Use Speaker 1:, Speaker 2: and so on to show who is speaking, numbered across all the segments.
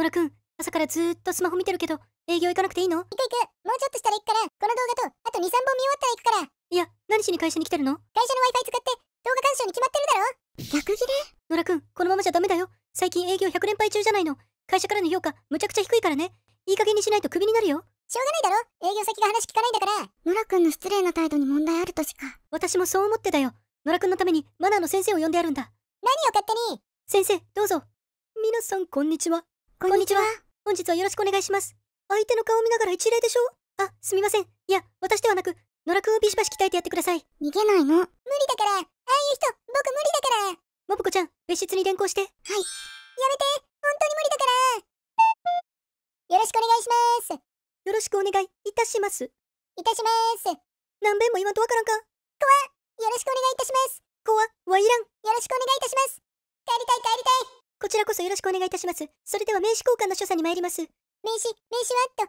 Speaker 1: 野良くん、朝からずーっとスマホ見てるけど、営業行かなくていいの行く行く。もうちょっとしたら行くから、この動画と、あと2、3本見終わったら行くから。いや、何しに会社に来てるの会社の Wi-Fi 使って、動画鑑賞に決まってるだろ逆切れ野良くん、このままじゃダメだよ。最近営業100連敗中じゃないの。会社からの評価、むちゃくちゃ低いからね。いい加減にしないとクビになるよ。しょうがないだろ営業先が話聞かないんだから野良くんの失礼な態度に問題あるとしか。私もそう思ってたよ。野良くんのためにマナーの先生を呼んであるんだ。何を勝手に先生、どうぞ。皆さん、こんにちは。こんにちは。本日はよろしくお願いします。相手の顔を見ながら一礼でしょあ、すみません。いや、私ではなく、野良くんをビシバシ鍛えてやってください。逃げないの無理だから。ああいう人、僕無理だから。もぶこちゃん、別室に連行して。はい。やめて、本当に無理だから。よろしくお願いします。よろしくお願いいたします。いたします。何べんも言わんとわからんか。こわ、よろしくお願いいたします。こわ、わいらん。よろしくお願いいたします。帰りたい帰りたい。こちらこそよろしくお願いいたします。それでは名刺交換の所作に参ります。名刺、名刺はあった。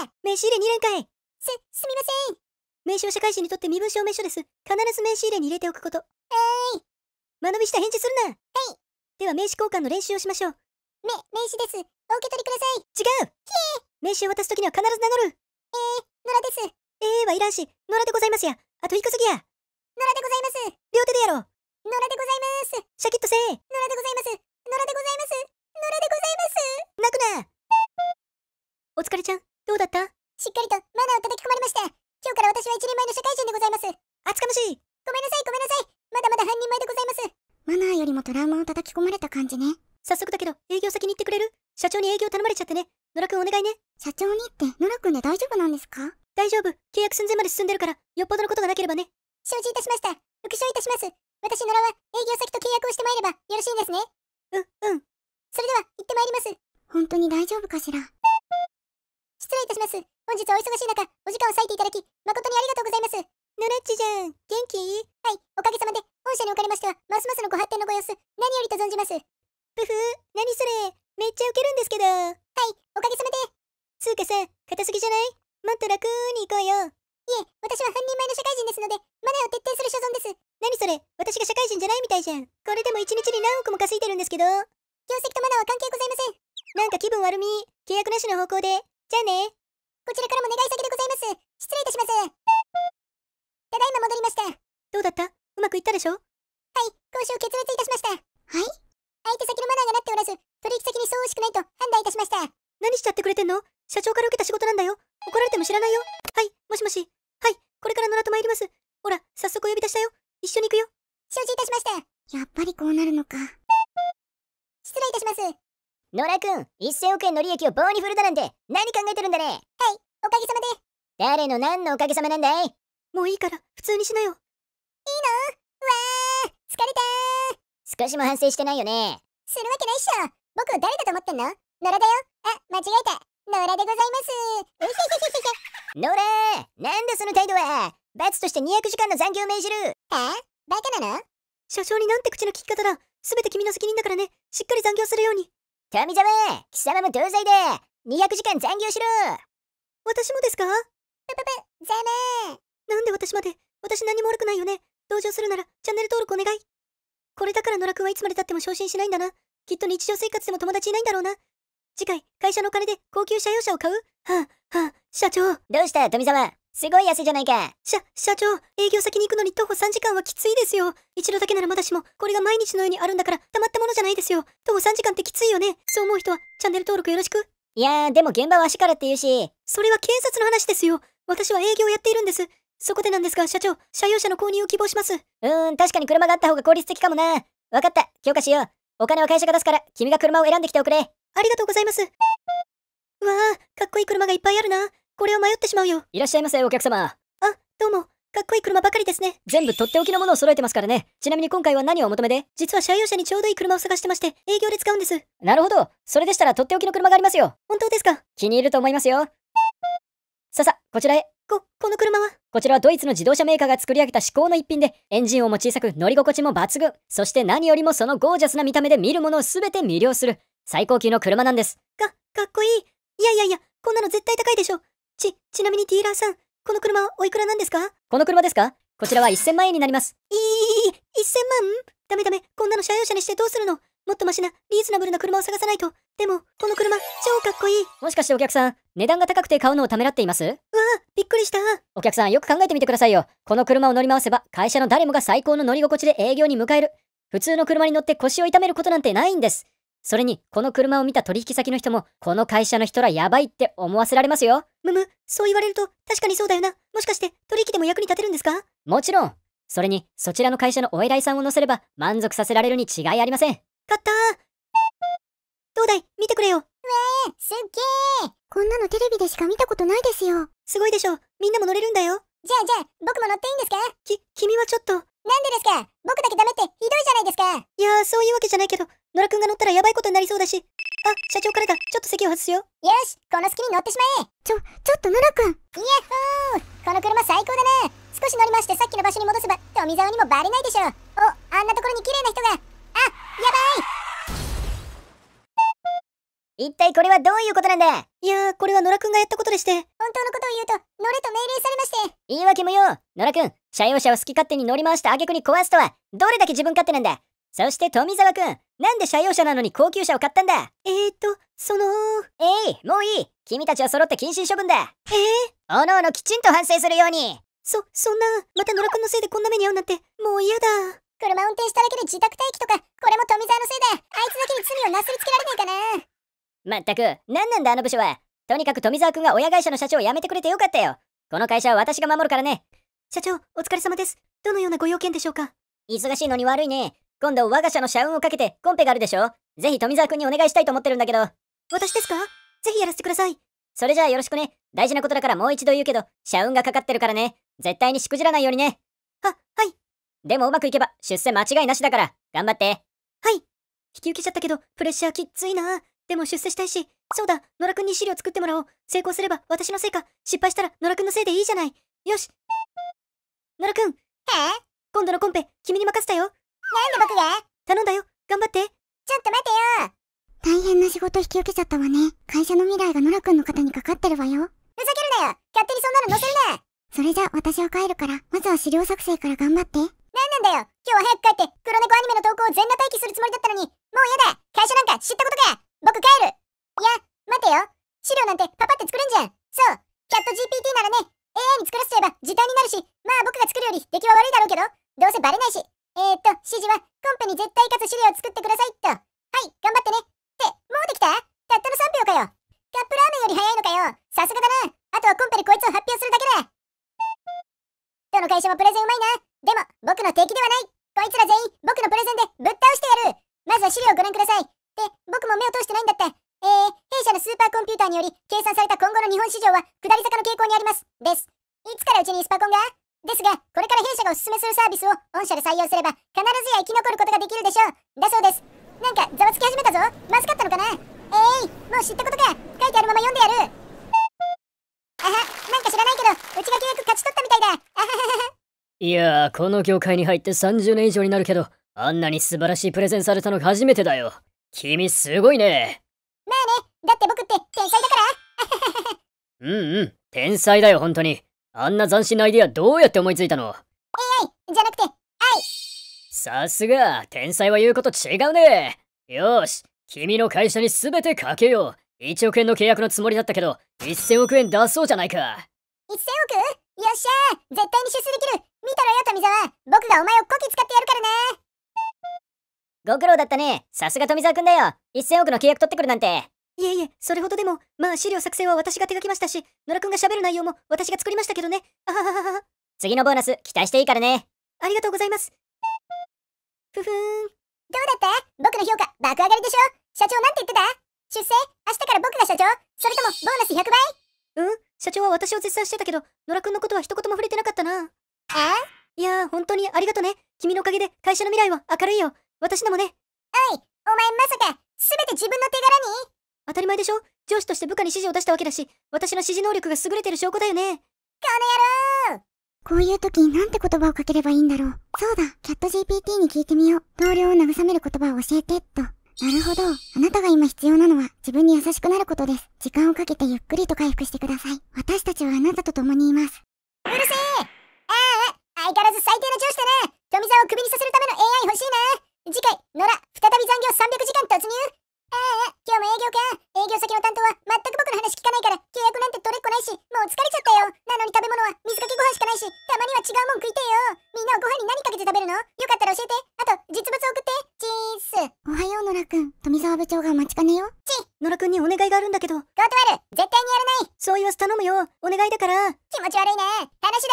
Speaker 1: あった名刺入れ2連会す、すみません。名刺は社会人にとって身分証明書です。必ず名刺入れに入れておくこと。はーい。間延びした返事するな。はい。では名刺交換の練習をしましょう。め、名刺です。お受け取りください。違うひえ名刺を渡すときには必ず名乗る。えー、野良です。ええー、はいらんし、野良でございますや。あと低すぎや。野良
Speaker 2: でございます。両手でやろう。野良でございます。シャキッとせえ。野良でございます。野良でございます野良でございます泣くなお疲れちゃん、どうだったしっかりとマナーを叩き込まれました今日から私は一人前の社会人でございます厚かましいごめんなさいごめんなさいまだまだ半人前でございますマナーよりもトラウマを叩き込まれた感じね早速だけど営業先に行ってくれる社長に営業頼まれちゃってね野良くんお願いね社長にって野良くんで大丈夫なんですか大丈夫契約寸前まで進んでるからよっぽどのことがなければね承知いたしました復唱いたします私野良は営業先と契約をしてまいればよろしいですねうん、うん。それでは、行ってまいります。本当に大丈夫かしら。失礼いたします。本日はお忙しい中、お時間を割いていただき、誠にありがとうございます。ぬれっちじゃん。元気はい、おかげさまで、本社におかれましては、ますますのご発展のご様子、何よりと存じます。ぷふ何それ。めっちゃウケるんですけど。はい、おかげさまで。つうかさ、硬すぎじゃないもっと楽に行こうよ。いえ、私は半人前の社会人ですので、マナーを徹底する所存です。何それ私が社会人じゃないみたいじゃん。これでも一日に何億も稼いでるんですけど。業績とマナーは関係ございません。
Speaker 1: なんか気分悪み。契約なしの方向で。じゃあね。こちらからも願い先でございます。
Speaker 2: 失礼いたします。ただいま戻りました。どうだったうまくいったでしょはい、交渉決裂いたしました。はい相手先のマナーがなっておらず、取引先にそう惜しくないと判断いたしました。何しちゃってくれてんの社長から受けた仕事なんだよ。怒られても知らないよ。は
Speaker 1: い、もしもし。はい、これから野良と参ります。ほら、早速呼び出したよ。一緒に行くよ。承知いたしまし
Speaker 2: た。やっぱりこうなるのか。
Speaker 1: 失礼いたします。野良くん、1000億円の利益を棒に振るだなんて、何考えてるんだね。はい、おかげさまで。誰の何のおかげさまなんだいもういいから、普通にしなよ。いいのわー、疲れた少しも反省してないよね。
Speaker 2: するわけないっしょ。僕は誰だと思ってんの野良だよ。あ、間違えた。野良でございます 野良
Speaker 1: なんだその態度は罰として200時間の残業を命じるえ
Speaker 2: バカなの
Speaker 1: 車掌になんて口の利き方だ全て君の責任だからねしっかり残業するように富澤貴様も同罪で200時間残業しろ私もですかプププざメなんで私まで私何も悪くないよね同情するならチャンネル登録お願いこれだから野良くんはいつまでたっても昇進しないんだなきっと日常生活でも友達いないんだろうな次回、会社の金で高級車用車を買うはあ、はあ、社長。どうした富沢すごい安いじゃないか。社、社長、営業先に行くのに徒歩3時間はきついですよ。一度だけならまだしも、これが毎日のようにあるんだから、たまったものじゃないですよ。徒歩3時間ってきついよね。そう思う人は、チャンネル登録よろしく。いやー、でも現場は足からって言うし。それは警察の話ですよ。私は営業をやっているんです。そこでなんですが、社長、社用車の購入を希望します。うーん、確かに車があった方が効率的かもな。分かった、許可しよう。お金は会社が出すから、君が車を選んできておくれ。ありがとうございます。わあ、かっこいい車がいっぱいあるな。これを迷ってしまうよ。いらっしゃいませ、お客様。あ、どうも。かっこいい車ばかりですね。全部とっておきのものを揃えてますからね。ちなみに今回は何をお求めで実は社用車にちょうどいい車を探してまして、営業で使うんです。なるほど。それでしたらとっておきの車がありますよ。本当ですか気に入ると思いますよ。ささ、こちらへ。こ、この車はこちらはドイツの自動車メーカーが作り上げた至高の一品で、エンジン音も小さく乗り心地も抜群。そして何よりもそのゴージャスな見た目で見るものを全て魅了する。最高級の車なんです。か、かっこいい。いやいやいや、こんなの絶対高いでしょ。ち、ちなみにティーラーさん、この車はおいくらなんですかこの車ですかこちらは1000万円になります。いい、1000万ダメダメ、こんなの社用車にしてどうするのもっとマシな、リーズナブルな車を探さないと。でも、この車、超かっこいい。もしかしてお客さん、値段が高くて買うのをためらっていますうわびっくりした。お客さん、よく考えてみてくださいよ。この車を乗り回せば、会社の誰もが最高の乗り心地で営業に迎える。普通の車に乗って腰を痛めることなんてないんです。それに、この車を見た取引先の人も、この会社の人らやばいって思わせられますよ。むむ、そう言われると確かにそうだよな。もしかして取引でも役に立てるんですかもちろん。それに、そちらの会社のお偉いさんを乗せれば満足させられるに違いありません。勝ったー
Speaker 2: どうだい見てくれよ。うえー、すっげーこんなのテレビでしか見たことないですよ。すごいでしょ。みんなも乗れるんだよ。じゃあじゃあ、僕も乗っていいんですかき、君はちょっと。なんでですか僕だけダメっ
Speaker 1: てひどいじゃないですかいやそういうわけじゃないけど、野良くんが乗ったらやばいことになりそうだし。あ、社長からだ。ちょっと席を外すよ。よ
Speaker 2: し、この隙に乗ってしまえ。ちょ、ちょっと野良くん。イヤッホーこの車最高だな。少し乗りましてさっきの場所に戻せば、富沢にもバレないでしょう。お、あんなところに綺麗な人が。あ、やば
Speaker 1: い一体これはどういうことなんだいやー、これは野良くんがやったことでして。本
Speaker 2: 当のことを言うと、乗れと
Speaker 1: 命令されまして。言い訳無用野良くん、車用車を好き勝手に乗り回した挙句に壊すとは、どれだけ自分勝手なんだそして富沢くん、なんで社用車なのに高級車を買ったんだえーと、そのえい、もういい君たちは揃って謹慎処分だええー、おのおのきちんと反
Speaker 2: 省するようにそ、そんな、また野良くんのせいでこんな目に遭うなんて、もう嫌だ。車運転しただけで自宅待機とか、これも富澤のせいだ。あいつだけに罪をなすりつけられないかな。
Speaker 1: まったく、何なんだあの部署は。とにかく富澤くんが親会社の社長を辞めてくれてよかったよ。この会社は私が守るからね。社長、お疲れ様です。どのようなご用件でしょうか忙しいのに悪いね。今度我が社の社運をかけてコンペがあるでしょぜひ富澤くんにお願いしたいと思ってるんだけど。私ですかぜひやらせてください。それじゃあよろしくね。大事なことだからもう一度言うけど、社運がかかってるからね。絶対にしくじらないようにね。は、はい。でもうまくいけば出世間違いなしだから、頑張って。はい。引き受けちゃったけど、プレッシャーきっついな。でも出世したいし、そうだ、野良くんに資料作ってもらおう。成功すれば私のせいか、失敗したら野良くんのせいでいいじゃない。よし。野良くん。へ今度のコンペ、君に任せたよ。
Speaker 2: なんで僕が頼んだよ。頑張って。ちょっと待てよ。大変な仕事引き受けちゃったわね。会社の未来が野良くんの方にかかってるわよ。ふざけるなよ勝手にそんなの載せるなそれじゃあ私は帰るから、まずは資料作成から頑張って。なんなんだよ今日は早く帰って、黒猫アニメの投稿を全裸待機するつもりだったのに、もうやだ会社なんか知ったことか僕帰るいや、待てよ資料なんてパパって作るんじゃんそうキャット GPT ならね、AI に作らせちゃえば時短になるし、まあ僕が作るより出来は悪いだろうけど、どうせバレないし、えー、っと、指示は、コンペに絶対かつ資料を作ってくださいと。はい、頑張ってね。って、もうできたたったの3秒かよ。カップラーメンより早いのかよ。さすがだな。あとはコンペでこいつを発表するだけだ。どの会社もプレゼンうまいな。でも、僕の敵ではない。こいつら全員、僕のプレゼンでぶっ倒してやる。まずは資料をご覧ください。で、僕も目を通してないんだって。えー、弊社のスーパーコンピューターにより計算された今後の日本市場は下り坂の傾向にあります。です。いつからうちにスパコンがですが、これから弊社がおすすめするサービスを御社で採用すれば、必ずや生き残ることができるでしょう。だそうです。なんか、ざわつき始めたぞ。まずかったのかなえい、ー、もう知ったことか。書いてあるまま読んでやる。あは、なんか知らないけど、うちが契約勝ち取ったみたいだ。あははは。
Speaker 3: いやー、この業界に入って30年以上になるけど、あんなに素晴らしいプレゼンされたの初めてだよ。君すごいね。ま
Speaker 2: あね、だって僕って天才だか
Speaker 3: ら。うんうん、天才だよ、本当に。あんな斬新なアイディアどうやって思いついたの ?AI じゃなくて、愛さすが、天才は言うこと違うねよし、君の会社に全てかけよう !1 億円の契約のつもりだったけど、1000億円出そうじゃないか !1000 億
Speaker 2: よっしゃ絶対に出世できる見たろよ、富沢僕がお前をこき使ってやるからね
Speaker 1: ご苦労だったねさすが富沢君だよ !1000 億の契約取ってくるなんていえいえ、それほどでも、まあ資料作成は私が手がきましたし、野良くんが喋る内容も私が作りましたけどね。あははは次のボーナス、期待していいからね。ありがとうございます。
Speaker 2: ふふーん。どうだった僕の評価、爆上がりでしょ社長なんて言ってた出世明日から僕が社長それともボーナス100倍うん社長は私を絶賛してたけど、野良くん
Speaker 1: のことは一言も触れてなかったな。えいやー、本当にありがとね。君のおかげで会社の未来は明るいよ。私のもね。おい、お前まさか、すべて自分の手柄に当たり前でしょ上司として部下に指示を出したわけだし、私の指示能力が優れてる証拠だよね。こ
Speaker 2: の野郎こういう時なんて言葉をかければいいんだろう。そうだ、キャット GPT に聞いてみよう。同僚を慰める言葉を教えて、っと。なるほど。あなたが今必要なのは自分に優しくなることです。時間をかけてゆっくりと回復してください。私たちはあなたと共にいます。うるせえああ、相変わらず最低な上司だな富沢をクビにさせるための AI 欲しいな次回、野良、再び残業300時間突入ああ、今日も営業か。営業先の担当は全く僕の話聞かないから、契約なんて取れっこないし、もう疲れちゃったよ。なのに食べ物は水かけご飯しかないし、たまには違うもん食いてよ。みんなはご飯に何かけて食べるのよかったら教えて。あと、実物送って。チーズ。おはよう、野良くん。富澤部長が待ちかねよ。ち、野良くんにお願いがあるんだけど。断る絶対にやらないそう言わせ頼むよ。お願いだから。気持ち悪いね。
Speaker 1: 話だ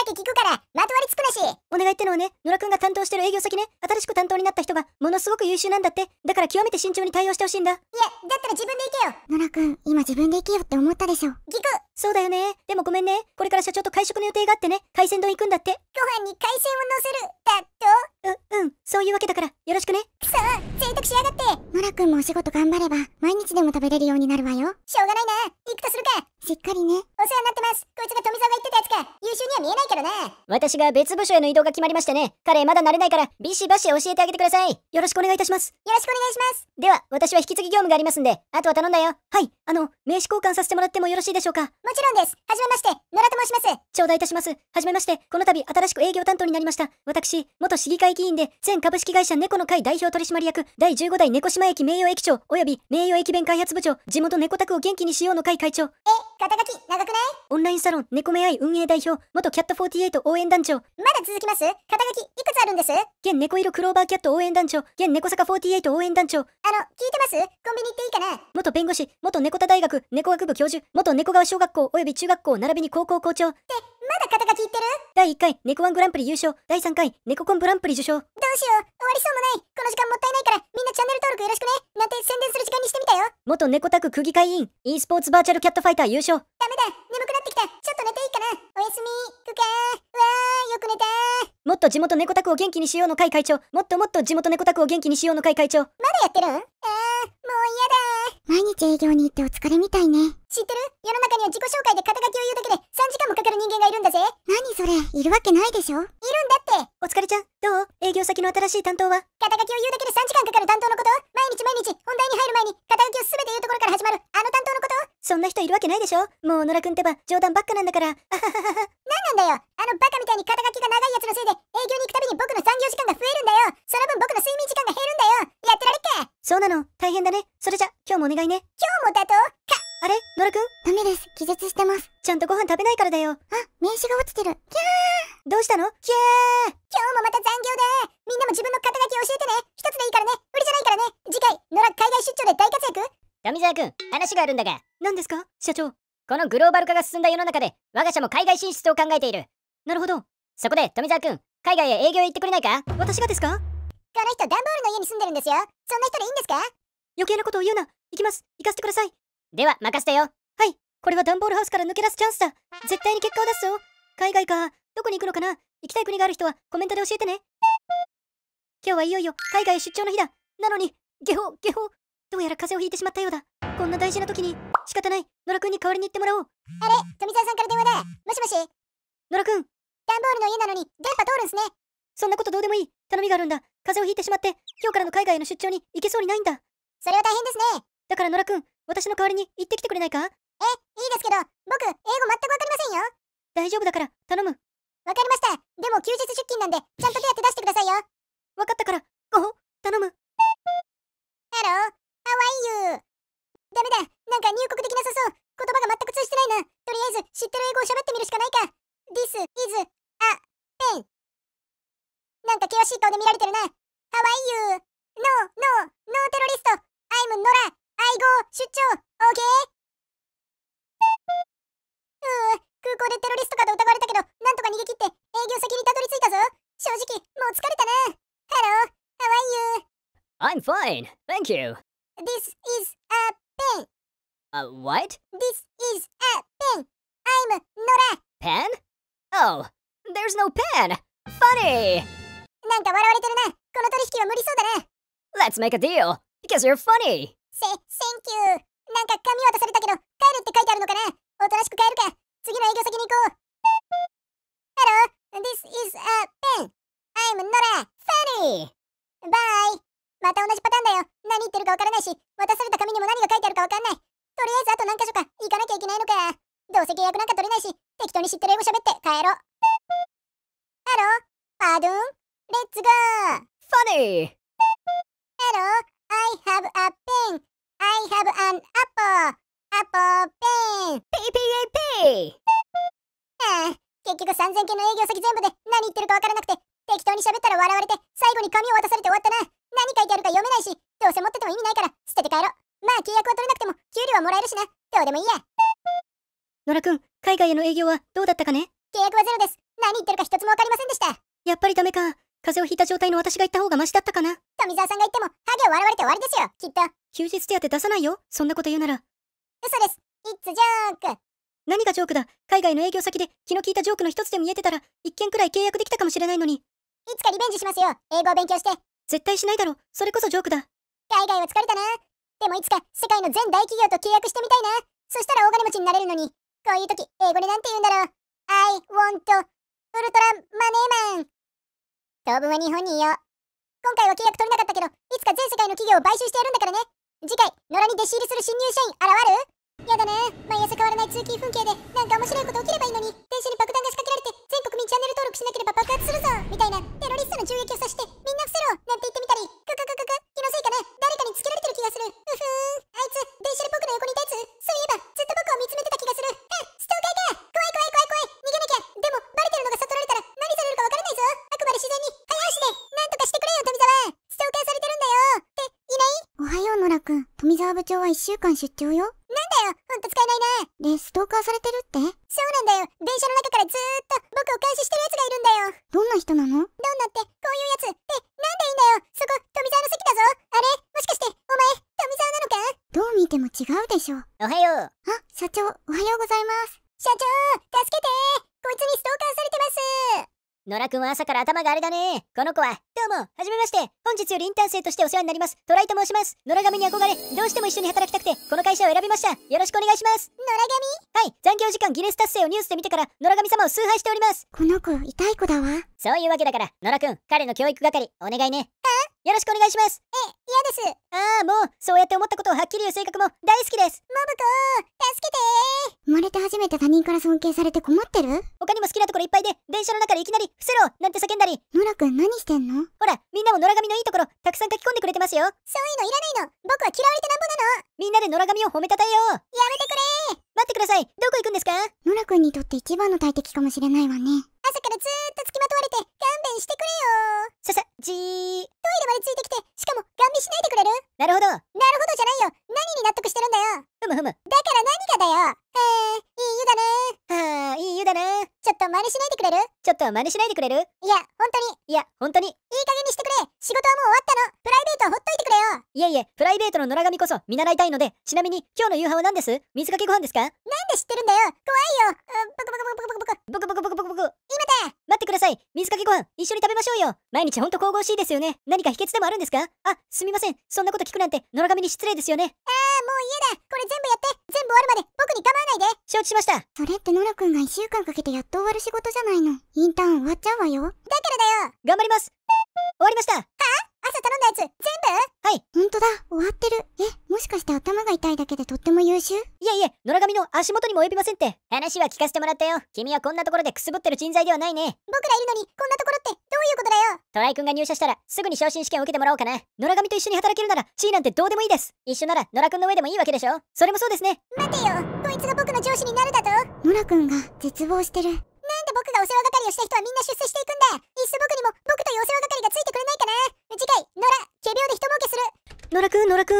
Speaker 1: け聞くから、まとわりつくなし。お願いってのはね、野良くんが担当してる営業先ね、新しく担当になった人が、ものすごく優秀なんだって。だから極めて慎重に対応してほしいんだ。いや、だったら自分で行けよ。野良くん、今自分で行けよって思ったでしょ。聞く。そうだよね。でもごめんね。これから社長と会食の予定
Speaker 2: があってね。海鮮丼行くんだって。ご飯に海鮮を乗せる。だっとう、うん。そういうわけだから、よろしくね。くそ贅沢しやがってノラくんもお仕事頑張れば、毎日でも食べれるようになるわよ。しょうがないな。行くとするか。しっかりね。お世話になってます。こいつが富澤が言ってたやつか。優秀には見えないけどな。
Speaker 1: 私が別部署への移動が決まりましてね。彼まだ慣れないから、ビシバシ教えてあげてください。よろしくお願いいたします。よろしくお願いします。では、私は引き継ぎ業務がありますんで、あとは頼んだよ。はい。あの、名刺交換させてもらってもよろしいでしょうか。もちろんです。はじめまして、野良と申します。頂戴いたします。はじめまして、この度新しく営業担当になりました。私、元市議会議員で、全株式会社猫の会代表取締役、第15代猫島駅名誉駅長、及び名誉駅弁開発部長、地元猫宅を元気にしようの会会長。え肩書き長くないオンラインサロン猫目愛運営代表元キャット48応援団長まだ続きます肩書きいくつあるんです現猫色クローバーキャット応援団長現猫坂48応援団長あの聞いてますコンビニ行っていいかな元弁護士元猫田大学猫学部教授元猫川小学校および中学校並びに高校校長ってまだ肩書き言ってる第1回猫ワングランプリ優勝第3回猫コングランプリ受賞どう
Speaker 2: しよう終わりそうもないこの時間もったいないからみんなチャンネル登録よろしくねなんて宣伝する時間にしてみたよ
Speaker 1: 元猫タク区議会委員 e スポーツバーチャルキャットファイター優勝ダメだ
Speaker 2: 眠くなってきたちょっと寝ていいかなおやすみくかー
Speaker 1: わーよく寝たもっと地元猫タクを元気にしようの会会長もっともっと地元猫タクを元気にしようの会会長
Speaker 2: まだやってるんあもう
Speaker 1: 嫌だ毎日営業に行ってお
Speaker 2: 疲れみたいね。知ってる世の中には自己紹介で肩書きを言うだけで3時間もかかる人間がいるんだぜ。何それいるわけないでしょいるんだって。お疲れちゃん、どう営業先の新しい担当は肩書きを言うだけで3時間かかる担当のこと毎日毎日本題に入る前に肩書きを全て言うところから始まるあの担当のことそんな人いるわけないでしょ
Speaker 1: もう野良くんってば冗談ばっかなんだから。あははは。何なんだよ
Speaker 2: あのバカみたいに肩書きが長いやつのせいで営業に行くたびに僕の残業時間が増えるんだよその分僕の睡眠時間が減るんだよやってられっか
Speaker 1: そうなの、大変だね。それじゃ、今日もお願いね。
Speaker 2: 今日もだとか
Speaker 1: あれ野良くんダメです。気絶してます。ちゃんとご飯食べないからだよ。あ、名刺が落ちて
Speaker 2: る。キャーどうしたのキャー今日もまた残業でみんなも自分の肩書き教えてね一つでいいからね無理じゃないからね次回、野良海外出張で大活躍富澤くん、話が
Speaker 1: あるんだが。何ですか社長。このグローバル化が進んだ世の中で、我が社も海外進出を考えている。なるほど。そこで、富澤くん、海外へ営業へ行ってくれないか私がですかこの人、ンボールの家に住んでるんですよ。そんな人でいいんですか余計なことを言うな。行きます。行かせてください。では、任せてよ。はい。これは段ボールハウスから抜け出すチャンスだ。絶対に結果を出すぞ。海外か。どこに行くのかな行きたい国がある人はコメントで教えてね。今日はいよいよ海外出張の日だ。なのに、ゲホ、ゲホ。どうやら風邪をひいてしまったようだ。こんな大事な時に、仕方ない。野良くんに代わりに行ってもらおう。あれ、富澤さんから電話だ。もしもし。野良くん。ンボールの家なのに電波通るんすね。そんなことどうでもいい。頼みがあるんだ。風邪をひいてしまって、今日からの海外への出張に行けそうにないんだ。それは大変ですね。だから野良くん、私の代わりに
Speaker 2: 行ってきてくれないかえ、いいですけど、僕、英語全くわかりませんよ。大丈夫だから、頼む。わかりました。でも休日出勤なんで、ちゃんと手当て出してくださいよ。わかったから、ゴ頼む。Hello, how ダメだ、なんか入国できなさそう。言葉が全く通じてないな。とりあえず、知ってる英語を喋ってみるしかないか。This is a pen. なんか険しい顔で見られてるな。How are you? No, no, no テロリスト I'm ノラ I go 出張 OK? うー、空港でテロリストかと疑われたけど、なんとか逃げ切って営業先にたどり着いたぞ。正直、もう疲れたな。Hello, how are you?
Speaker 3: I'm fine, thank you.
Speaker 2: This is a pen.
Speaker 3: A what?
Speaker 2: This is a pen. I'm Nora.
Speaker 3: Pen? Oh, there's no pen. Funny!
Speaker 2: なんか笑われてるな。この取引は無理そうだな。
Speaker 3: Let's make a deal, because you're funny.
Speaker 2: せ、Thank you. なんか髪渡されたけど、帰るって書いてあるのかなおとなしく帰るか。次の営業先に行こう。Hello, this is a pen. I'm not a funny. Bye. また同じパターンだよ。何言ってるかわからないし、渡された紙にも何が書いてあるかわかんない。とりあえずあと何箇所か行かなきゃいけないのか。どうせ契約なんか取れないし、適当に知ってる英語喋って帰ろう。Hello, pardon? Let's go! Funny! Hello, I have a pen. I have an apple. Apple pen. PPAP! ああ、結局3000件の営業先全部で何言ってるかわからなくて、適当に喋ったら笑われて、最後に紙を渡されて終わったな。何書いてあるか読めないし、どうせ持ってても意味ないから捨てて帰ろう。まあ契約は取れなくても給料はもらえるしな。どうでもいいや。
Speaker 1: 野良くん、海外への営業はどうだったかね契約はゼロです。何言ってるか一つもわかりませんでした。やっぱりダメか。風邪をひいた状態の私が行った方がマシだったかな富沢さんが言ってもハゲを笑われて終わりですよきっと休日手当出さないよそんなこと言うなら嘘ですイッツジョーク何がジョークだ海外の営業先で気の利いたジョークの一つで見えてたら一件くらい契約できたかもしれないのにいつかリベンジしますよ英語を勉強して絶対しないだろそれこそジョークだ
Speaker 2: 海外は疲れたなでもいつか世界の全大企業と契約してみたいなそしたら大金持ちになれるのにこういう時英語でなんて言うんだろう I want ウルトラマネーマン当分は日本にいよう。今回は契約取れなかったけど、いつか全世界の企業を買収してやるんだからね。次回、野良に弟子入りする新入社員現るやだね毎朝変わらない通勤風景でなんか面白いこと起きればいいのに電車に爆弾が仕掛けられて全国民チャンネル登録しなければ爆発するぞみたいなテロリストの銃撃を刺してみんな伏せろなんて言ってみたりククククク気のせいかな誰かにつけられてる気がするうふーんあいつ電車で僕の横にいたやつそういえばずっと僕を見つめてた気がするうんストーカーか怖い怖い怖い怖い逃げなきゃでもバレてるのがで自然に早足で何とかしてくれよ富澤召喚されてるんだよっていないおはよう野良くん富澤部長は1週間出張よなんだよほんと使えないなでストーカーされてるってそうなんだよ電車の中からずーっと僕を監視してるやつがいるんだよどんな人なのどんなってこういうやつってなんでいいんだよそこ富澤の席だぞあれもしかしてお前富澤なのかどう見ても違うでしょおはようあ社長おはようございます社長助けてこいつにストーカーされてます
Speaker 1: 野良くんは朝から頭があれだね。この子は、どうも、はじめまして。本日よりインターン生としてお世話になります。トライと申します。野良神に憧れ、どうしても一緒に働きたくて、この会社を選びました。よろしくお願いします。野良神はい、残業時間ギネス達成をニュースで見てから、野良神様を崇拝しております。この子、痛い子だわ。そういうわけだから、野良くん、彼の教育係、お願いね。あよろしくお願いしますえ、嫌ですああ、もう、そうやって思ったことをはっきり言う性格も大好きですモブコ助けて
Speaker 2: 生まれて初めて他人から尊敬されて困ってる
Speaker 1: 他にも好きなところいっぱいで、電車の中でいきなり、伏せろなんて叫んだり。野良くん何してんのほら、みんなも野良髪のいいところ、たくさん書き込んでくれてますよ。そういうのいらないの。僕は嫌われてなんぼなの。みんなで野良髪を褒めたたえよう。や
Speaker 2: めてくれ待ってください。どこ行くんですか野良くんにとって一番の大敵かもしれないわね。朝からずーっと付きまとわれて勘弁してくれよささじートイレまでついてきてしかも勘弁しないでくれるなるほどなるほどじゃないよ何に納得してるんだよふむふむだから何がだよへえいい湯だねはあいい湯だねちょっと真似しないでくれるちょっと真似しないでくれるいや本当にいや本当にいい加減にしてくれ仕事はもう終わったの
Speaker 1: プライベートはほっといてくれよいえいえプライベートの野良神こそ見習いたいのでちなみに今日の夕飯は何です水かけご飯ですかなんで知ってるんだよ怖いよ、うん、ボコボコボコボコボコボコボコボコ今だ待ってください水かけご飯一緒に食べましょうよ毎日ほんと神々しいですよね何か秘訣でもあるんで
Speaker 2: すかあ、すみません。そんなこと聞くなんて、野良神に失礼ですよね。ああもう家だこれ全部やって全部終わるまで僕に構わないで承知しましたそれって野良くんが1週間かけてやっと終わる仕事じゃないの。インターン終わっちゃうわよ。だからだよ頑張ります終わりましたは朝頼んだやつ、全部はい。本当だ、終わってる。え、もしかして頭が痛いだけでとっても優秀い
Speaker 1: えいえ、野良神の足元にも及びませんって。話は聞かせてもらったよ。君はこんなところでくすぶってる人材ではないね。僕らいるのに、こんなところって、どういうことだよトライ君が入社したら、すぐに昇進試験を受けてもらおうかな。野良神と一緒に働けるなら、地位なんてどうでもいいです。一緒なら、野良君の上でもいいわけでしょそれもそうですね。
Speaker 2: 待てよ、こいつが僕の上司になるだと野良君が絶望してる。なんで僕がお世話係をした人はみんな出世していく
Speaker 1: 野良くん、野良くん。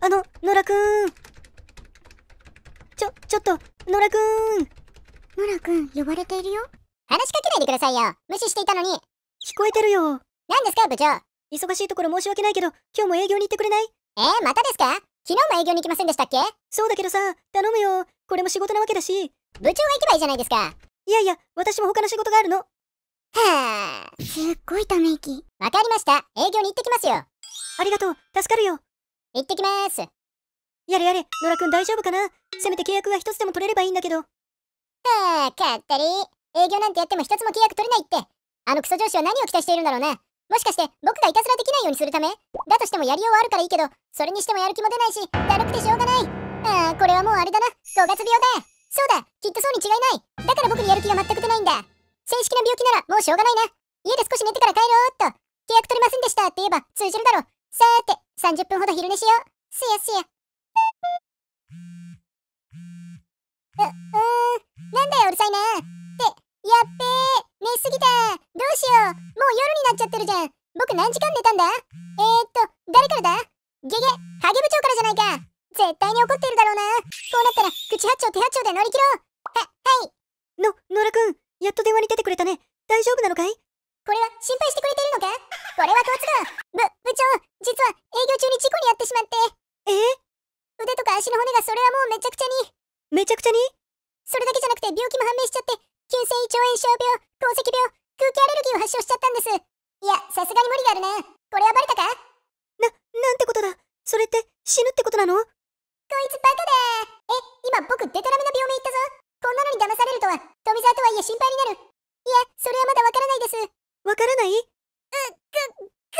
Speaker 1: あの、野
Speaker 2: 良くん。ちょ、ちょっと、野良くん。野良くん、呼ばれているよ。話しかけないでくださいよ。無視していたのに。聞こえてるよ。何ですか、部長。忙しいところ申し訳ないけど、今日も営業に行ってくれないえー、またですか昨日
Speaker 1: も営業に行きませんでしたっけそうだけどさ、頼むよ。これも仕事なわけだし。部長が行けばいいじゃないですか。いやいや、私も他の仕事があるの。はあ、すっごいため息。わかりました。営業に行ってきますよ。ありがとう。助かるよ。行ってきます。や
Speaker 2: れやれ、野良くん大丈夫かなせめて契約が一つでも取れればいいんだけど。はあ、かったり。営業なんてやっても一つも契約取れないって。あのクソ上司は何を期待しているんだろうな。もしかして僕がいたずらできないようにするためだとしてもやりようはあるからいいけど、それにしてもやる気も出ないし、だるくてしょうがない。ああ、これはもうあれだな。5月病だ。そうだ、きっとそうに違いない。だから僕にやる気が全く出ないんだ。正式な病気ならもうしょうがないな。家で少し寝てから帰ろうっと。契約取りませんでしたって言えば通じるだろう。さーて、30分ほど昼寝しよう。すやすや。う、うーん。なんだよ、うるさいな。って、やっべー。寝すぎた。どうしよう。もう夜になっちゃってるじゃん。僕何時間寝たんだえー、っと、誰からだゲゲ、ハゲ部長からじゃないか。絶対に怒ってるだろうな。こうなったら、口八丁手八丁で乗り切ろう。は、はい。の、野良くん、やっと電話に出てくれたね。大丈夫なのかいこれは心配してくれているのかこれはこっちだ。ぶ、部長、実は営業中に事故にやってしまって。え腕とか足の骨がそれはもうめちゃくちゃに。めちゃくちゃにそれだけじゃなくて病気も判明しちゃって、急性胃腸炎症病、透析病、空気アレルギーを発症しちゃったんです。いや、さすがに無理があるね。これはバレたかな、なんてことだ。それって死ぬってことなのこいつバカだえ、今僕デタラメな病名言ったぞ。こんなのに騙されるとは、富沢とはいえ心配になる。いや、それはまだわからないです。わからないう、く、く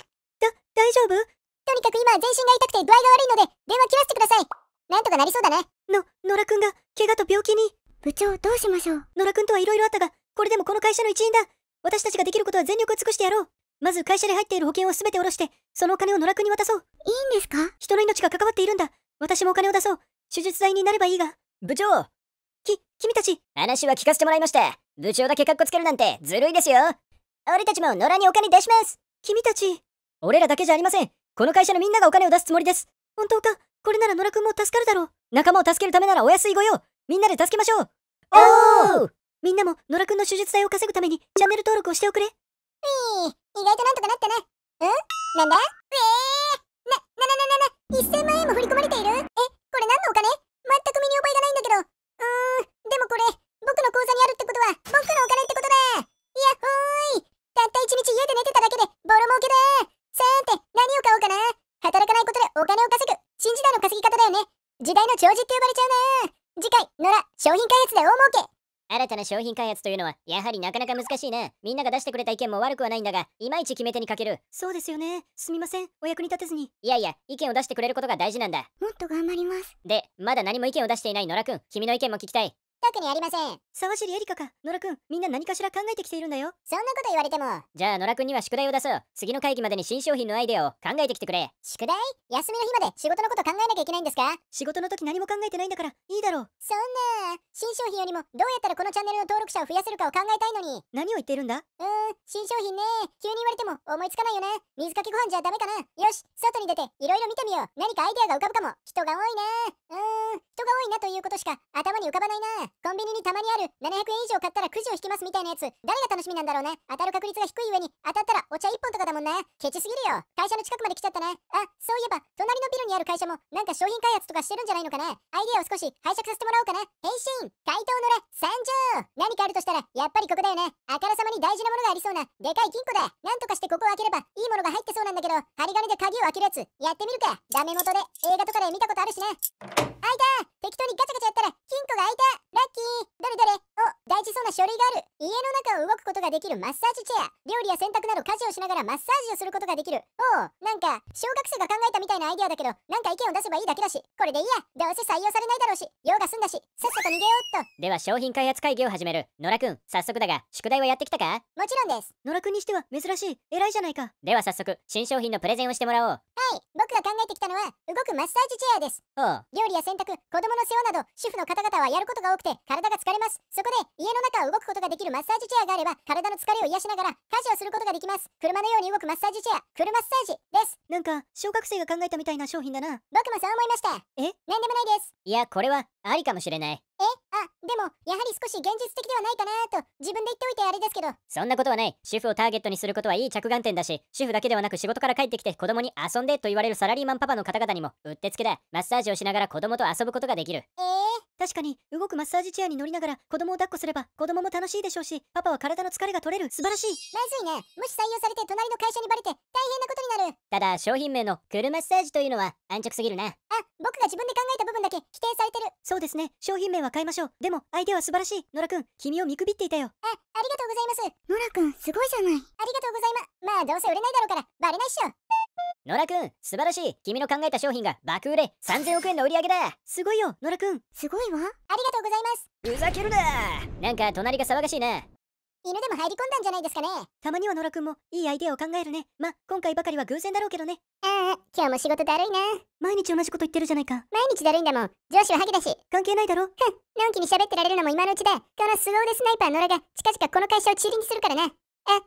Speaker 2: えーだ、大丈夫とにかく今全身が痛くて具合が悪いので、電話切らせてください。なんとかなりそうだね。の、野良くんが、怪我と病気に。部長、
Speaker 1: どうしましょう。野良くんとはいろいろあったが、これでもこの会社の一員だ。私たちができることは全力を尽くしてやろう。まず会社で入っている保険を全て下ろして、そのお金を野良くんに渡そう。いいんですか人の命が関わっているんだ。私もお金を出そう。手術代になればいいが。部長、き、君たち話は聞かせてもらいました部長だけカッコつけるなんてずるいですよ俺たちも野良にお金出します君たち俺らだけじゃありませんこの会社のみんながお金を出すつもりです本当かこれなら野良くんも助かるだろう仲間を助けるためならお安いご用みんなで助けましょうおおみんなも野良くんの手術代を稼ぐためにチャンネル登録をしておくれうぃ
Speaker 2: 意外となんとかなったなうんなんだえー、な、ななななな1000万円も振り込まれているえこれ何のお金全く身に覚えがないんだけどーん、でもこれ、僕の口座にあるってことは、僕のお金ってことだいやっほーいたった一日家で寝てただけで、ボロ儲けださーて、何を買おうかな働かないことでお金を稼ぐ、新時代の稼ぎ方だよね。時代の長寿って呼ばれちゃうな次回、野良、商品開発で大
Speaker 1: 儲け新たな商品開発というのは、やはりなかなか難しいな。みんなが出してくれた意見も悪くはないんだが、いまいち決め手に欠ける。そうですよね。すみません。お役に立てずに。いやいや、意見を出してくれることが大事なんだ。もっと頑張ります。で、まだ何も意見を出していない野良くん。君の意見も聞きたい。特にありません沢尻エリカか野良くんみんな何かしら考えてきているんだよそんなこと言われてもじゃあ野良くんには宿題を出そう次の会議までに新商品のアイデアを考えてきてくれ宿題休みの日まで仕事のこと考えなきゃいけないんですか仕事の時何も考えてないんだからいいだろう
Speaker 2: そんな新商品よりもどうやったらこのチャンネルの登録者を増やせるかを考えたいのに何を言ってるんだうーん新商品ね急に言われても思いつかないよな水かけご飯じゃダメかなよし外に出ていろいろ見てみよう何かアイデアが浮かぶかも人が多いなうーん人が多いなということしか頭に浮かばないなコンビニにたまにある700円以上買ったらくじを引きますみたいなやつ、誰が楽しみなんだろうね。当たる確率が低い上に、当たったらお茶1本とかだもんね。ケチすぎるよ。会社の近くまで来ちゃったね。あ、そういえば、隣のビルにある会社も、なんか商品開発とかしてるんじゃないのかね。アイデアを少し拝借させてもらおうかな。返信回答のれ30何かあるとしたら、やっぱりここだよね。あからさまに大事なものがありそうな、でかい金庫だ。なんとかしてここを開ければ、いいものが入ってそうなんだけど、針金で鍵を開けるやつ、やってみるか。ダメ元で、映画とかで見たことあるしね。開いた適当にガチャガチャやったら、金庫が開いたラッキーどれどれお大事そうな書類がある家の中を動くことができるマッサージチェア料理や洗濯など家事をしながらマッサージをすることができるおおなんか小学生が考えたみたいなアイデアだけどなんか意見を出せばいいだけだしこれでいいやどうせ採用されないだろうし用が済んだしさっさと逃げようっ
Speaker 1: とでは商品開発会議を始める野良くん早速だが宿題はやってきたか
Speaker 2: もちろんです野良くんにしては珍しい偉いじゃないか
Speaker 1: では早速新商品のプレゼンをしてもらおうは
Speaker 2: い僕が考えてきたのは動くマッサージチェアですおう料理や洗濯子供の世話など主婦の方々はやることが多くてで体が疲れます。そこで家の中を動くことができるマッサージチェアがあれば体の疲れを癒しながら家事をすることができます。車のように動くマッサージチェア、車マッサージです。なんか小学生が考えたみたいな商品だな。僕もそう思いました。え何でもないです。
Speaker 1: いや、これはありかもしれない。
Speaker 2: えあ、でも、やはり少し現実的ではないかなと、自分で言っておいてあれですけど。
Speaker 1: そんなことはない。主婦をターゲットにすることはいい着眼点だし、主婦だけではなく仕事から帰ってきて子供に遊んでと言われるサラリーマンパパの方々にも、うってつけだ。マッサージをしながら子供と遊ぶことができる。えー確かに動くマッサージチェアに乗りながら子供を抱っこすれば子供も楽しいでしょうしパパは体の疲れが取れる素晴らしいまずいねもし採用されて隣の会社にバレて大変なことになるただ商品名の「クルマッサージ」というのは安直すぎるなあ僕が自分で考えた部分だけ否定されてるそうですね商品名は変えましょうでも相手は素晴らしい野良くん君を見くびっていたよああ
Speaker 2: りがとうございます野良くんすごいじゃないありがとうございますまあどうせ売れないだろうからバレないっしょ
Speaker 1: 野良くん素晴らしい君の考えた商品が爆売れ3000億円の売り上げだすごいよ野良くんすごいわありが
Speaker 2: とうございますふざけるな
Speaker 1: なんか隣が騒がしいな
Speaker 2: 犬でも入り込んだんじゃないですかね
Speaker 1: たまには野良くんもいいアイデアを考えるねま今回ばかりは偶然だろうけどねああ今日も仕事だるいな毎日同じこと
Speaker 2: 言ってるじゃないか毎日だるいんだもん上司はハゲだし関係ないだろふんのんきに喋ってられるのも今のうちだこのスー腕スナイパー野良が近々この会社をチリにするからなあ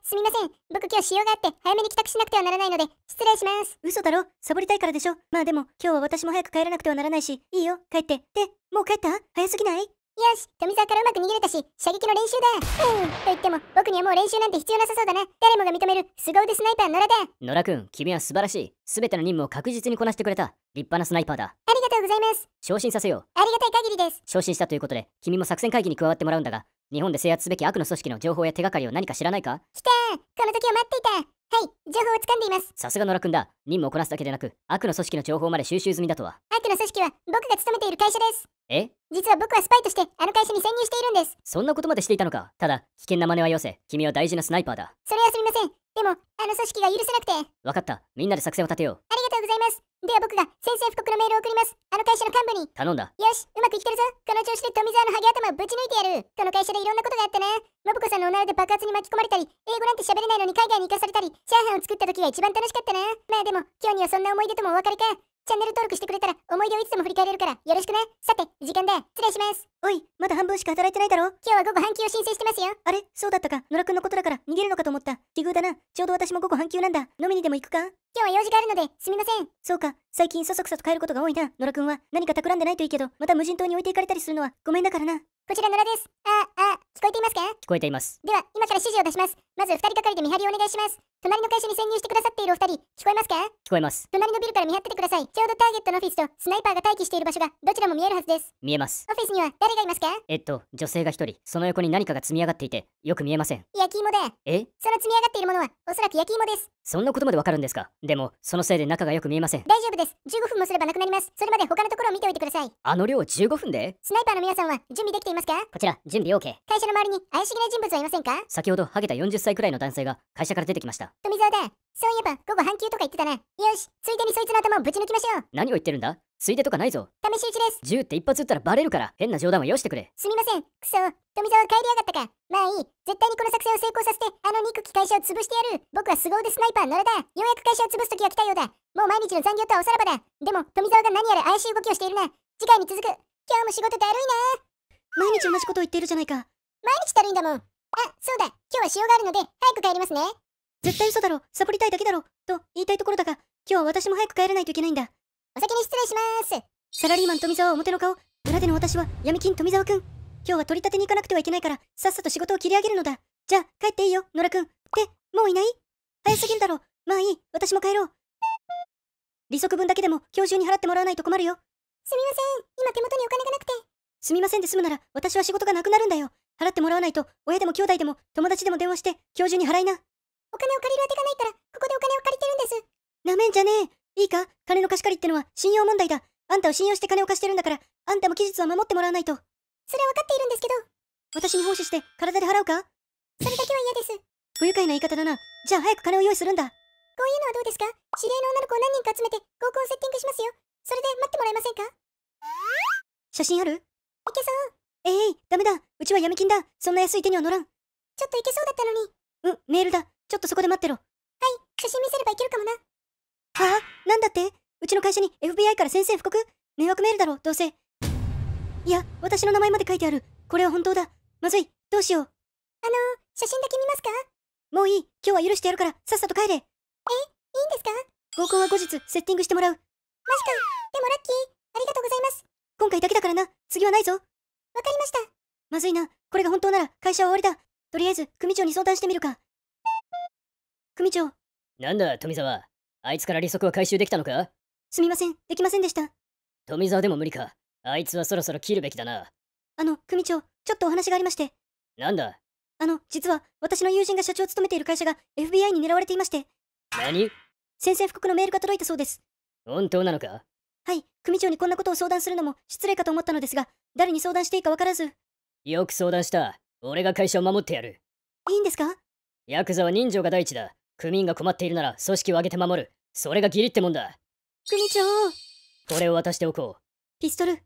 Speaker 2: すみません僕今日仕様があって早めに帰宅しなくてはならないので失礼します嘘だろサボりたいからでしょまあでも今日は私も早く帰らなくてはならないしいいよ帰ってでもう帰った早すぎないよし富澤からうまく逃げれたし射撃の練習だうんと言っても僕にはもう練習なんて必要なさそうだな誰もが認める凄腕スナイパー野良だ
Speaker 3: 野良くん君は素晴らしい全ての任務を確実にこなしてくれた立派なスナイパーだあ
Speaker 2: りがとうございます
Speaker 3: 昇進させよう
Speaker 2: ありがたい限りです
Speaker 3: 昇進したということで君も作戦会議に加わってもらうんだが日本で制圧すべき悪の組織の情報や手がかりを何か知らないか
Speaker 2: 来たこの時を待っていたはい、情報を掴んでいます。
Speaker 3: さすが野良くんだ。任務をこなすだけでなく、悪の組織の情報まで収集済みだとは。
Speaker 2: 悪の組織は僕が勤めている会社です。え実は僕はスパイとしてあの会社に潜入しているんです。
Speaker 3: そんなことまでしていたのか。ただ、危険な真似はよせ。君は大事なスナイパーだ。
Speaker 2: それはすみません。でも、あの組織が許せなくて。
Speaker 3: わかった。みんなで作戦を立てよう。
Speaker 2: ございます。では僕が宣戦布告のメールを送ります。あの会社の幹部に。頼んだ。よし、うまくいってるぞ。この調子で富澤のハゲ頭をぶち抜いてやる。この会社でいろんなことがあったな。信子さんのおならで爆発に巻き込まれたり、英語なんて喋れないのに海外に行かされたり、チャーハンを作った時が一番楽しかったな。まあでも、今日にはそんな思い出ともお別れか。チャンネル登録してくれたら思い出をいつでも振り返れるからよろしくね。さて、時間だ。失礼します。おい、まだ半分しか働いてないだろ
Speaker 1: 今日は午後半休を申請してますよ。あれそうだったか。野良くんのことだから逃げるのかと思った。奇遇だな。ちょうど私も午後半休なんだ。飲みにでも行くか今日は用事があるので、すみません。そうか。最近そそくさと帰ることが多いな。野良くんは何か企んでないといいけど、また無人島に置いていかれたりするのはごめんだからな。こちら野良です。あ
Speaker 2: あ聞こえていますか聞こえています。では、今から指示を出します。まず、2人がかりで見張りをお願いします。隣の会社に潜入してくださっているお二人、聞こえますか聞こえます。隣のビルから見張っててください。ちょうどターゲットのオフィスとスナイパーが待機している場所が、どちらも見えるはずです。見えます。オフィスには誰がいますか
Speaker 3: えっと、女性が1人、その横に何かが積み上がっていて、よく見えません。焼き芋だ。え
Speaker 2: その積み上がっているものは、おそらく焼き芋です。
Speaker 3: そんなことまでわかるんですかでも、そのせいで中がよく見えません。
Speaker 2: 大丈夫です。15分もすればなくなります。それまで他のところを見ておいてください。
Speaker 3: あの量15分で
Speaker 2: スナイパーの皆さんは準備できていいますかこ
Speaker 3: ちら、準備 OK。
Speaker 2: 会社の周りに怪しげな人物はいませんか
Speaker 3: 先ほど、ハゲた40歳くらいの男性が会社から出てきました。
Speaker 2: 富澤だ。そういえば、午後半休とか言ってたな。よし、ついでにそいつの頭をぶち抜きましょう。
Speaker 3: 何を言ってるんだついでとかないぞ。試し撃ちです。銃って一発撃ったらバレるから、変な冗談はよしてくれ。
Speaker 2: すみません。くそ、富澤帰りやがったか。まあいい。絶対にこの作戦を成功させて、あの憎き会社を潰してやる。僕は凄腕スナイパーなるだ。ようやく会社を潰す時が来たようだ。もう毎日の残業とはおさらばだ。でも、富澤が何やら怪しい動きをしているな。次回に続く。今日も仕事だるいな毎日同じこと言っているじゃないか。毎日だるいんだもん。あ、そうだ。今日は塩があるので、早く帰りますね。絶対嘘だ
Speaker 1: ろ。サボりたいだけだろ。と言いたいところだが、今日は私も早く帰らないといけないんだ。お先に失礼します。サラリーマン富澤表の顔。裏での私は闇金富澤くん。今日は取り立てに行かなくてはいけないから、さっさと仕事を切り上げるのだ。じゃあ、帰っていいよ、野良くん。って、もういない早すぎるだろ。まあいい、私も帰ろう。利息分だけでも今日中に払ってもらわないと困るよ。すみません、今手元にお金がなくて。すみませんで済むなら、私は仕事がなくなるんだよ。払ってもらわないと、親でも兄弟でも、友達でも電話して、今日中に払いな。お金を借りるあてがないから、ここでお金を借りてるんです。なめんじゃねえ。いいか金の貸し借りってのは信用問題だ。あんたを信用して金を貸してるんだから、あんたも期日は守ってもらわないと。それは分かっているんですけど。私に奉仕して、体で払うかそれだけは嫌です。不愉快な言い方だな。じゃあ早く金を用意す
Speaker 2: るんだ。こういうのはどうですか知り合いの女の子を何人か集めて合コンセッティングしますよ。それで待ってもらえませんか
Speaker 1: 写真あるけそうえい、ー、ダメだうちは闇金だそんな安い手には乗らんちょっといけそうだったのにうんメールだちょっとそこで待ってろはい写真見せればいけるかもなはあなんだってうちの会社に FBI から宣戦布告迷惑メールだろどうせいや私の名前まで書いてあるこれは本当だまずいどうしようあのー、写真だけ見ますかもういい今日は許してやるからさっさと帰れえいいんですか合コンは後日セッティングしてもらうマジかでもラッキーありがとうございます今回だけだからな。次はないぞ。わかりました。まずいな。これが本当なら会社は終わりだ。とりあえず、組長に相談してみるか。組長。
Speaker 3: なんだ、富澤。あいつから利息は回収できたのかすみません、できませんでした。富澤でも無理か。あいつはそろそろ切るべきだな。
Speaker 1: あの、組長、ちょっとお話がありまして。なんだあの、実は、私の友人が社長を務めている会社が FBI に狙われていまして。何宣戦布告のメールが届いたそうです。
Speaker 3: 本当なのか
Speaker 1: はい、組長にこんなことを相談するのも失礼かと思ったのですが、誰に相談していいかわからず。
Speaker 3: よく相談した。俺が会社を守ってやる。いいんですかヤクザは人情が第一だ。組員が困っているなら組織を挙げて守る。それが義理ってもんだ。組長これを渡しておこう。ピストル。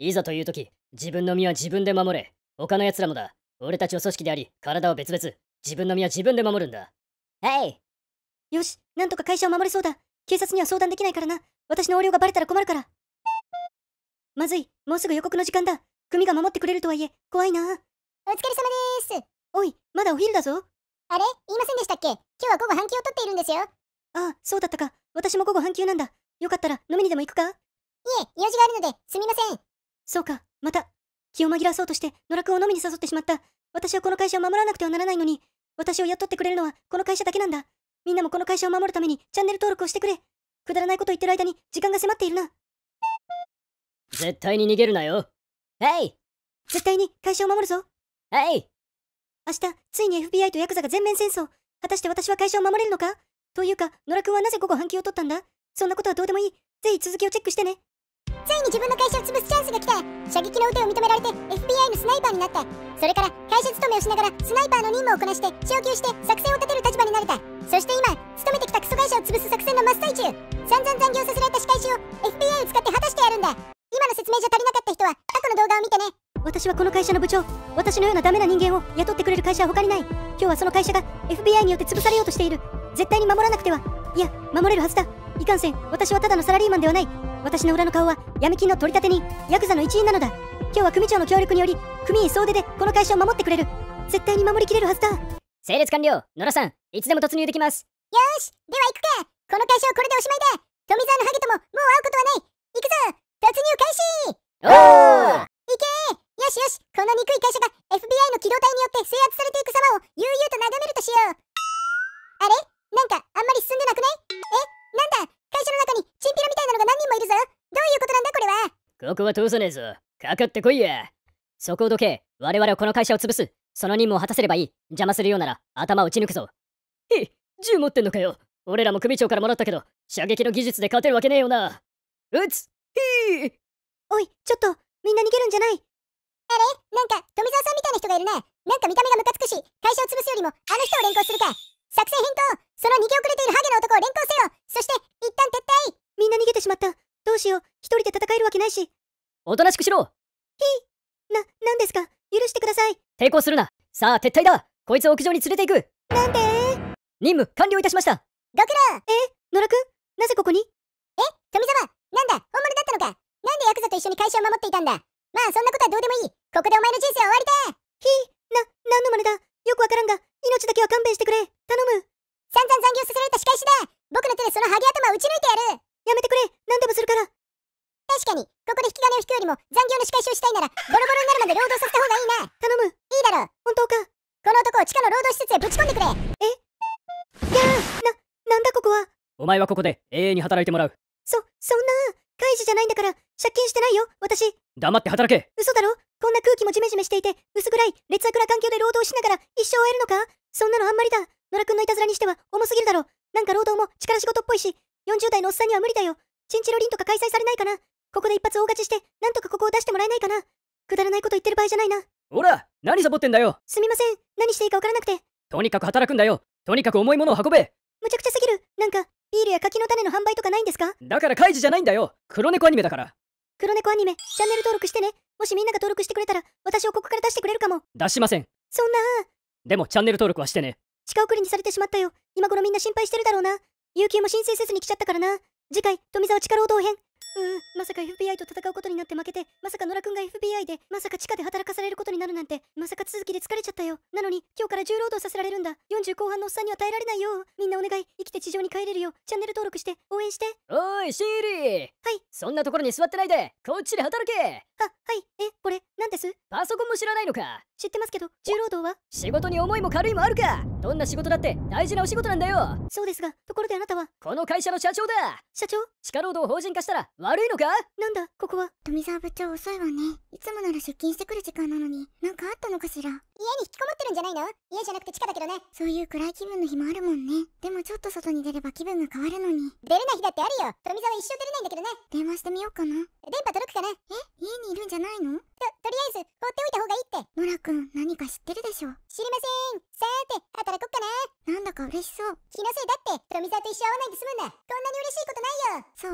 Speaker 3: いざという時、自分の身は自分で守れ。他の奴らもだ。俺たちは組織であり、体は別々。自分の身は自分で守るんだ。はい。
Speaker 1: よし、なんとか会社を守れそうだ。警察には相談できないからな。私の横領がバレたら困るから。まずい、もうすぐ予告の時間だ。組が守ってくれるとはいえ、怖いな。お疲れ様です。おい、まだお昼だぞ。あれ言いませんでしたっけ今日は午後半休を取っているんですよ。ああ、そうだったか。私も午後半休なんだ。よかったら飲みにでも行くかいえ、用事があるので、すみません。そうか、また。気を紛らわそうとして、野良くんを飲みに誘ってしまった。私はこの会社を守らなくてはならないのに、私を雇ってくれるのはこの会社だけなんだ。みんなもこの会社を守るためにチャンネル登録をしてくれ。くだらないこと言ってる間に時間が迫っているな。絶対に逃げるなよ。はい。絶対に会社を守るぞ。はい。明日、ついに FBI とヤクザが全面戦争。果たして私は会社を守れるのかというか、野良くんはなぜ午後半休を取ったんだそんなことはどうでもいい。ぜひ続きをチェックしてね。
Speaker 2: ついに自分の会社を潰すチャンスが来た射撃の腕を認められて FBI のスナイパーになったそれから会社勤めをしながらスナイパーの任務をこなして昇給して作戦を立てる立場になれたそして今勤めてきたクソ会社を潰す作戦の真っ最中散々残業させられた仕返しを FBI を使って果たしてやるんだ今の説明じゃ足りなかった人は過去の動画を見てね私はこの会社の部長私
Speaker 1: のようなダメな人間を雇ってくれる会社は他にない今日はその会社が FBI によって潰されようとしている絶対に守らなくてはいや守れるはずだいかんせん私はただのサラリーマンではない私の裏の顔は闇金の取り立てにヤクザの一員なのだ今日は組長の協力により組員総出でこの会社を守ってくれる絶対に守りきれるはずだ整列完了野良さんいつでも突入できます
Speaker 2: よしでは行くかこの会社はこれでおしまいだ富澤のハゲとももう会うことはない行くぞ突入開始おーいけよしよしこの憎い会社が FBI の機動隊によって制圧されていく様を悠々と眺めるとしようあれなんかあんまり進んでなくないえなんだ会社の中にチンピラみたいなのが何人もいるぞどういうことなんだこ
Speaker 3: れはここは通さねえぞかかってこいやそこをどけ我々はこの会社を潰すその任務を果たせればいい邪魔するようなら頭を打ち抜くぞへい銃持ってんのかよ俺らも組長からもらったけど射撃の技術で勝てるわけねえよな撃つ
Speaker 2: へいおいちょっとみんな逃げるんじゃないあれなんか富澤さんみたいな人がいるななんか見た目がムカつくし会社を潰すよりもあの人を連行するか作戦変更その逃げ遅れているハゲの男を連行せよそして一旦撤退みんな逃げてしまったどうしよう
Speaker 1: 一人で戦えるわけないしおとなしくしろひな、なですか許してください抵抗するなさあ撤退だこいつを屋上に連れて行くなんで任務完了いたし
Speaker 2: ましたご苦労え野良くんなぜここにえ富澤なんだ本物だったのかなんでヤクザと一緒に会社を守っていたんだまあそんなことはどうでもいいここでお前の人生は終わりだひな、何の真似だよくわからんが命だけは勘弁してくれ頼む散々残業させられた仕返しだ僕の手でそのハゲ頭を打ち抜いてやるやめてくれ何でもするから確かにここで引き金を引くよりも残業の仕返しをしたいならボロボロになるまで労働させた方がいいな頼むいいだろ本当かこの男を地下の労働施設へぶち込んでくれえいや
Speaker 3: ーな、なんだここはお前はここで永遠に働いてもらう
Speaker 2: そ、そんな開示じゃない
Speaker 1: んだから、借金してないよ、私。黙って働け。嘘だろこんな空気もジメジメしていて、薄暗い、劣悪な環境で労働しながら一生終えるのかそんなのあんまりだ。野良くんのいたずらにしては重すぎるだろ。なんか労働も力仕事っぽいし、40代のおっさんには無理だよ。チンチロリンとか開催されないかな。ここで一発大勝ちして、なんとかここを出してもらえないかな。くだらないこと言ってる場合じゃないな。ほら、何サボってんだよ。すみません、何していいかわからなくて。
Speaker 3: とにかく働くんだよ。とにかく重いものを運べ。
Speaker 1: むちゃくちゃすぎる。なんか、ビールや柿の種の販売とかないんですか
Speaker 3: だからカイジじゃないんだよ黒猫アニメだから
Speaker 1: 黒猫アニメチャンネル登録してねもしみんなが登録してくれたら私をここから出してくれるかも出しませんそんな
Speaker 3: でもチャンネル登録はしてね
Speaker 1: 近送りにされてしまったよ今頃みんな心配してるだろうな有給も申請せずに来ちゃったからな次回富澤力労働編うーまさか FBI と戦うことになって負けて、まさか野良くんが FBI で、まさか地下で働かされることになるなんて、まさか続きで疲れちゃったよ。なのに、今日から重労働させられるんだ。40後半のおっさんには耐えられないよ。みんなお願い、生きて地上に帰れるよ。チャンネル登録して、応援して。
Speaker 3: おーい、シーリーはい。そんなところ
Speaker 1: に座ってないで、こっちで働けは、はい。え、これ、何ですパソコンも知らないのか知ってますけど重労働は仕事に思いも軽いもあるかどんな仕事だって大事なお仕事なんだよそうですがところであなたはこの会社の社長だ社長地下労働法人化したら悪いのか
Speaker 2: なんだここは富澤部長遅いわねいつもなら出勤してくる時間なのになんかあったのかしら家に引きこもってるんじゃないの家じゃなくて地下だけどねそういう暗い気分の日もあるもんねでもちょっと外に出れば気分が変わるのに出れない日だってあるよ富澤一生出れないんだけどね電話してみようかな電波届くかなえ家にいるんじゃないのと、とりあえず、放っておいた方がいいって。ノラくん、何か知ってるでしょ知りません。さーて、働こっかな。なんだか嬉しそう。気のせいだって、富澤と一緒会わないで済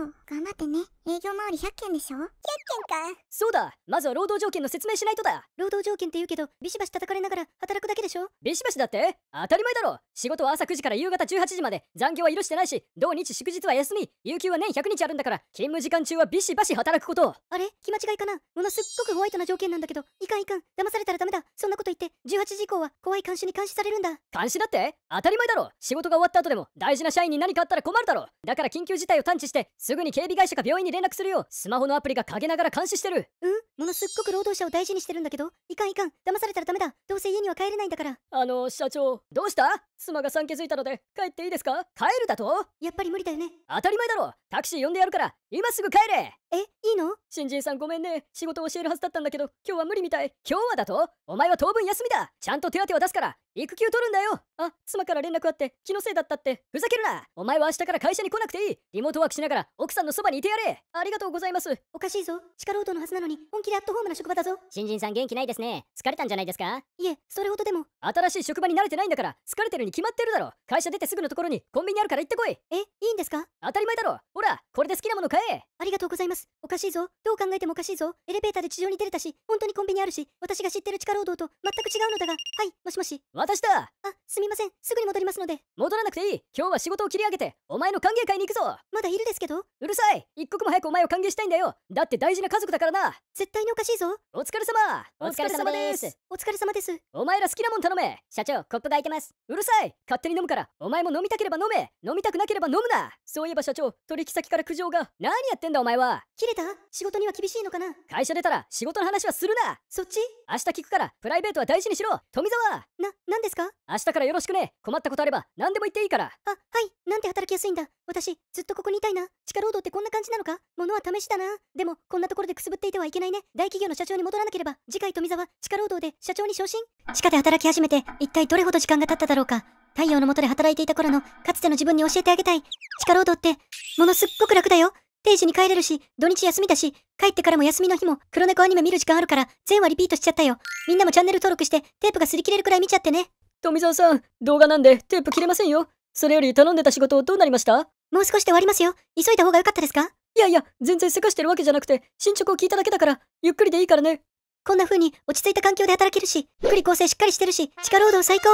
Speaker 2: むんだ。こんなに嬉しいことないよ。そう、頑張ってね。営業回り100件でしょ ?100 件か。そうだ。まずは労働条件の説明しないとだ。労働条件って言うけど、ビシ
Speaker 1: バシ叩かれながら働くだけでしょビシバシだって当たり前だろ。仕事は朝9時から夕方18時まで。残業は許してないし、土日祝日は休み。有給は年100日あるんだから、勤務時間中はビシバシ働くこと。あれ気間違いかなものすっごくホワイトな条件なんだけどいかんいかん騙されたらダメだそんなこと言って18時以降は怖い監視に監視されるんだ
Speaker 3: 監視だって当たり前だろ仕事が終わった後でも
Speaker 1: 大事な社員に何かあったら困るだろだから緊急事態を探知してすぐに警備会社か病院に連絡するよスマホのアプリが陰ながら監視してるうんものすっごく労働者を大事にしてるんだけどいかんいかん騙されたらダメだどうせ家には帰れないんだからあの社長どうした妻が産気づいたので帰っていいですか帰るだとやっぱり無理だよね当たり前だろタクシー呼んでやるから今すぐ帰れえいいの新人さんごめんね仕事を教えるはずだったんだけど今日は無理みたい今日はだとお前は当分休みだちゃんと手当を出すから育休取るんだよあ妻から連絡あって気のせいだったってふざけるなお前は明日から会社に来なくていいリモートワークしながら奥さんのそばにいてやれありがとうございますおかしいぞ地下労働のはずなのに本気アットホームな職場だぞ新人さん元気ないですね疲れたんじゃないですかいえそれほどでも新しい職場に慣れてないんだから疲れてるに決まってるだろ会社出てすぐのところにコンビニあるから行ってこいえいいんですか当たり前だろほらこれで好きなもの買えありがとうございますおかしいぞどう考えてもおかしいぞエレベーターで地上に出れたし本当にコンビニあるし私が知ってる地下労働と全く違うのだがはいもしもし私だあすみませんすぐに戻りますので戻らなくていい今日は仕事を切り上げてお前の歓迎会に行くぞまだいるですけどうるさい一刻も早くお前を歓迎したいんだよだって大事な家族だからな絶対対におかしいぞお疲れ様お疲れ様ですお疲れ様ですお前ら好きなもん頼め社長コップが空いてますうるさい勝手に飲むからお前も飲みたければ飲め飲みたくなければ飲むなそういえば社長取引先から苦情が何やってんだお前は切れた仕事には厳しいのかな会社出たら仕事の話はするなそっち明日聞くからプライベートは大事にしろ富澤な何ですか明日からよろしくね困ったことあれば何でも言っていいからあはいなんて働きやすいんだ私ずっとここにいたいな地下労働ってこんな感じなのか物は試しだなでもこんなところでくすぶっていてはいけないね大企業の社長に戻らなければ、次回富澤、地下労働で社長に昇進地下で働き始めて、一体どれほど時間が経っただろうか。太陽の下で働いていた頃の、かつての自分に教えてあげたい。地下労働って、ものすっごく楽だよ。定時に帰れるし、土日休みだし、帰ってからも休みの日も黒猫アニメ見る時間あるから、全話リピートしちゃったよ。みんなもチャンネル登録して、テープが擦り切れるくらい見ちゃってね。富澤さん、動画なんでテープ切れませんよ。それより頼んでた仕事どうなりましたもう少しで終わりますよ。急いだ方が良かったですかいやいや、全然せかしてるわけじゃなくて、進捗を聞いただけだから、ゆっくりでいいからね。こんな風に落ち着いた環境で働けるし、福利
Speaker 2: 厚生しっかりしてるし、地下労働最高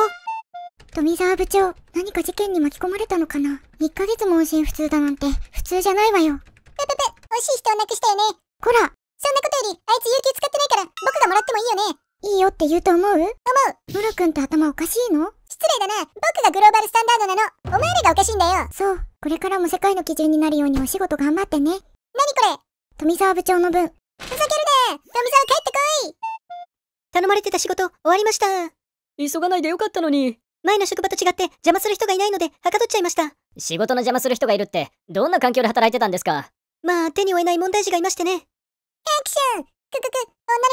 Speaker 2: 富沢部長、何か事件に巻き込まれたのかな ?1 ヶ月も音信不通だなんて、普通じゃないわよ。ペペペ、惜しい人を亡くしたよね。こら。そんなことより、あいつ有給使ってないから、僕がもらってもいいよね。いいよって言うと思う思う。ムラ君って頭おかしいの失礼だな。僕がグローバルスタンダードなの。お前らがおかしいんだよ。そう。これからも世界の基準になるようにお仕事頑張ってね。何これ富沢部長の分。ふざけるな富沢帰ってこい頼まれてた仕事終わり
Speaker 1: ました。急がないでよかったのに。前の職場と違って邪魔する人がいないのではかどっちゃいました。仕事の邪魔する人がいるって、どんな環境で働いてたんですかまあ、手に負えない問題児がいましてね。アクションくくく、女の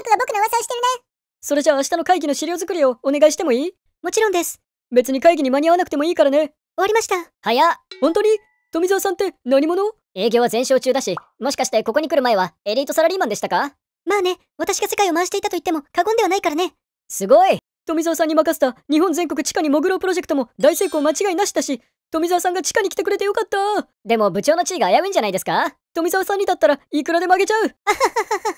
Speaker 1: 子が僕の噂をしてるね。それじゃあ明日の会議の資料作りをお願いしてもいいもちろんです。別に会議に間に合わなくてもいいからね。終わりました。早本当に富澤さんって何者営業は全焼中だし、もしかしてここに来る前はエリートサラリーマンでしたかまあね、私が世界を回していたと言っても過言ではないからね。すごい富澤さんに任せた日本全国地下に潜ろうプロジェクトも大成功間違いなしだし、富澤さんが地下に来てくれてよかったでも部長の地位が危ういんじゃないですか富澤さんにだったらいくらでもあげちゃう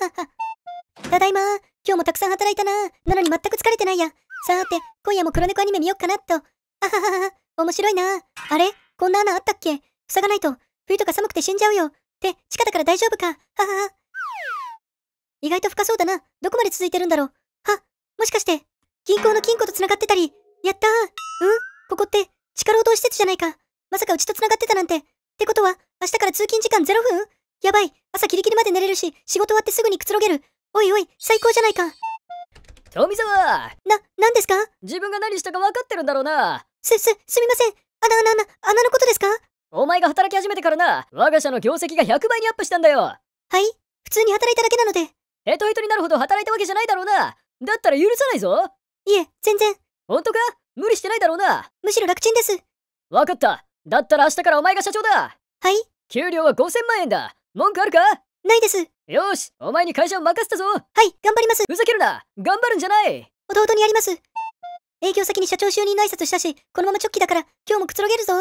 Speaker 1: ただいま今日もたくさん働いたななのに全く疲れてないやさーて、今夜も黒猫アニメ見よっかなっと。あははは、面白いなあれこんな穴あったっけ塞がないと、冬とか寒くて死んじゃうよ。って、地下だから大丈夫か。ははは。意外と深そうだな。どこまで続いてるんだろう。は、もしかして、銀行の金庫と繋がってたり。やったー。うんここって、地下労働施設じゃないか。まさかうちと繋がってたなんて。ってことは、明日から通勤時間0分やばい。朝キリキリまで寝れるし、仕事終わってすぐにくつろげる。おいおい、最高じゃないか。
Speaker 3: 富澤な、
Speaker 1: 何ですか自分が何したか分かってるんだろうな。す、す、すみません。あな、あな、あな、穴のことですかお前が働き始めてからな、我が社の業績が100倍にアップしたんだよ。はい、普通に働いただけなので。ヘトヘトになるほど働いたわけじゃないだろうな。だったら許さないぞ。いえ、全然。本当か無理してないだろうな。むしろ楽ちんです。わかった。だったら明日からお前が社長だ。はい。給料は5000万円だ。文句あるかないです。よし、お前に会社を任せたぞはい、頑張りますふざけるな頑張るんじゃない弟にやります営業先に社長就任の挨拶したし、このまま直帰だから、今日もくつろげるぞ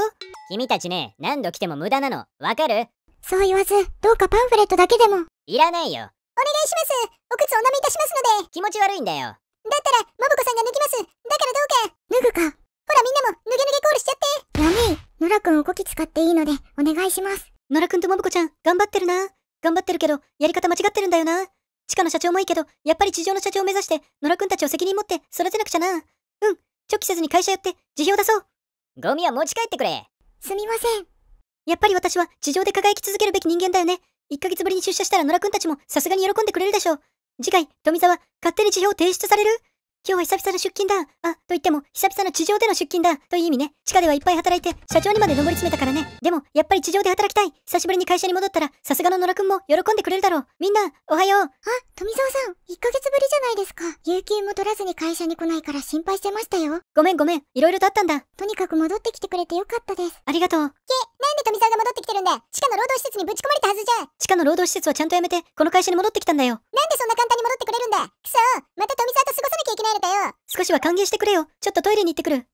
Speaker 1: 君たちね、何度来ても無駄なの、わかるそう言わず、どうかパンフレットだけでも。いらないよ。お願い
Speaker 2: しますお靴お舐めいたしますので気持ち悪いんだよだったら、まぶこさんが脱ぎますだからどうか脱ぐかほらみんなも、脱げ脱げコールしちゃってやめい、野良く
Speaker 1: んおこき使っていいので、お願いします野良くんとまぶこちゃん、頑張ってるな頑張ってるけど、やり方間違ってるんだよな。地下の社長もいいけど、やっぱり地上の社長を目指して、野良くんたちを責任持って育てなくちゃな。うん、チョキせずに会社やって、辞表出そう。ゴミは持ち帰ってくれ。すみません。やっぱり私は地上で輝き続けるべき人間だよね。1ヶ月ぶりに出社したら野良くんたちもさすがに喜んでくれるでしょう。次回、富澤、勝手に辞表を提出される今日は久々の出勤だ。あ、と言っても、久々の地上での出勤だ。という意味ね。地下ではいっぱい働いて、社長にまで上り詰めたからね。でも、やっぱり地上で働きたい。久しぶりに会社に戻ったら、さすがの野良くんも喜んでくれるだろう。
Speaker 2: みんな、おはよう。あ、富沢さん、1ヶ月ぶりじゃないですか。有給も取らずに会社に来ないから心配してましたよ。ごめんごめん。いろいろとあったんだ。とにかく戻ってきてくれてよかったです。ありがとう。け、なんで富沢が戻ってきてるんだ地下の労働施設にぶち込まれたはずじゃ地下の労
Speaker 1: 働施設はちゃんとやめて、この会社に戻ってきたんだよ。なん
Speaker 2: でそんな簡単に戻ってくれるんだくそまた富沢と過ごさなきゃいけないえるか
Speaker 1: よ少しは歓迎してくれよちょっとトイレに行ってくるううん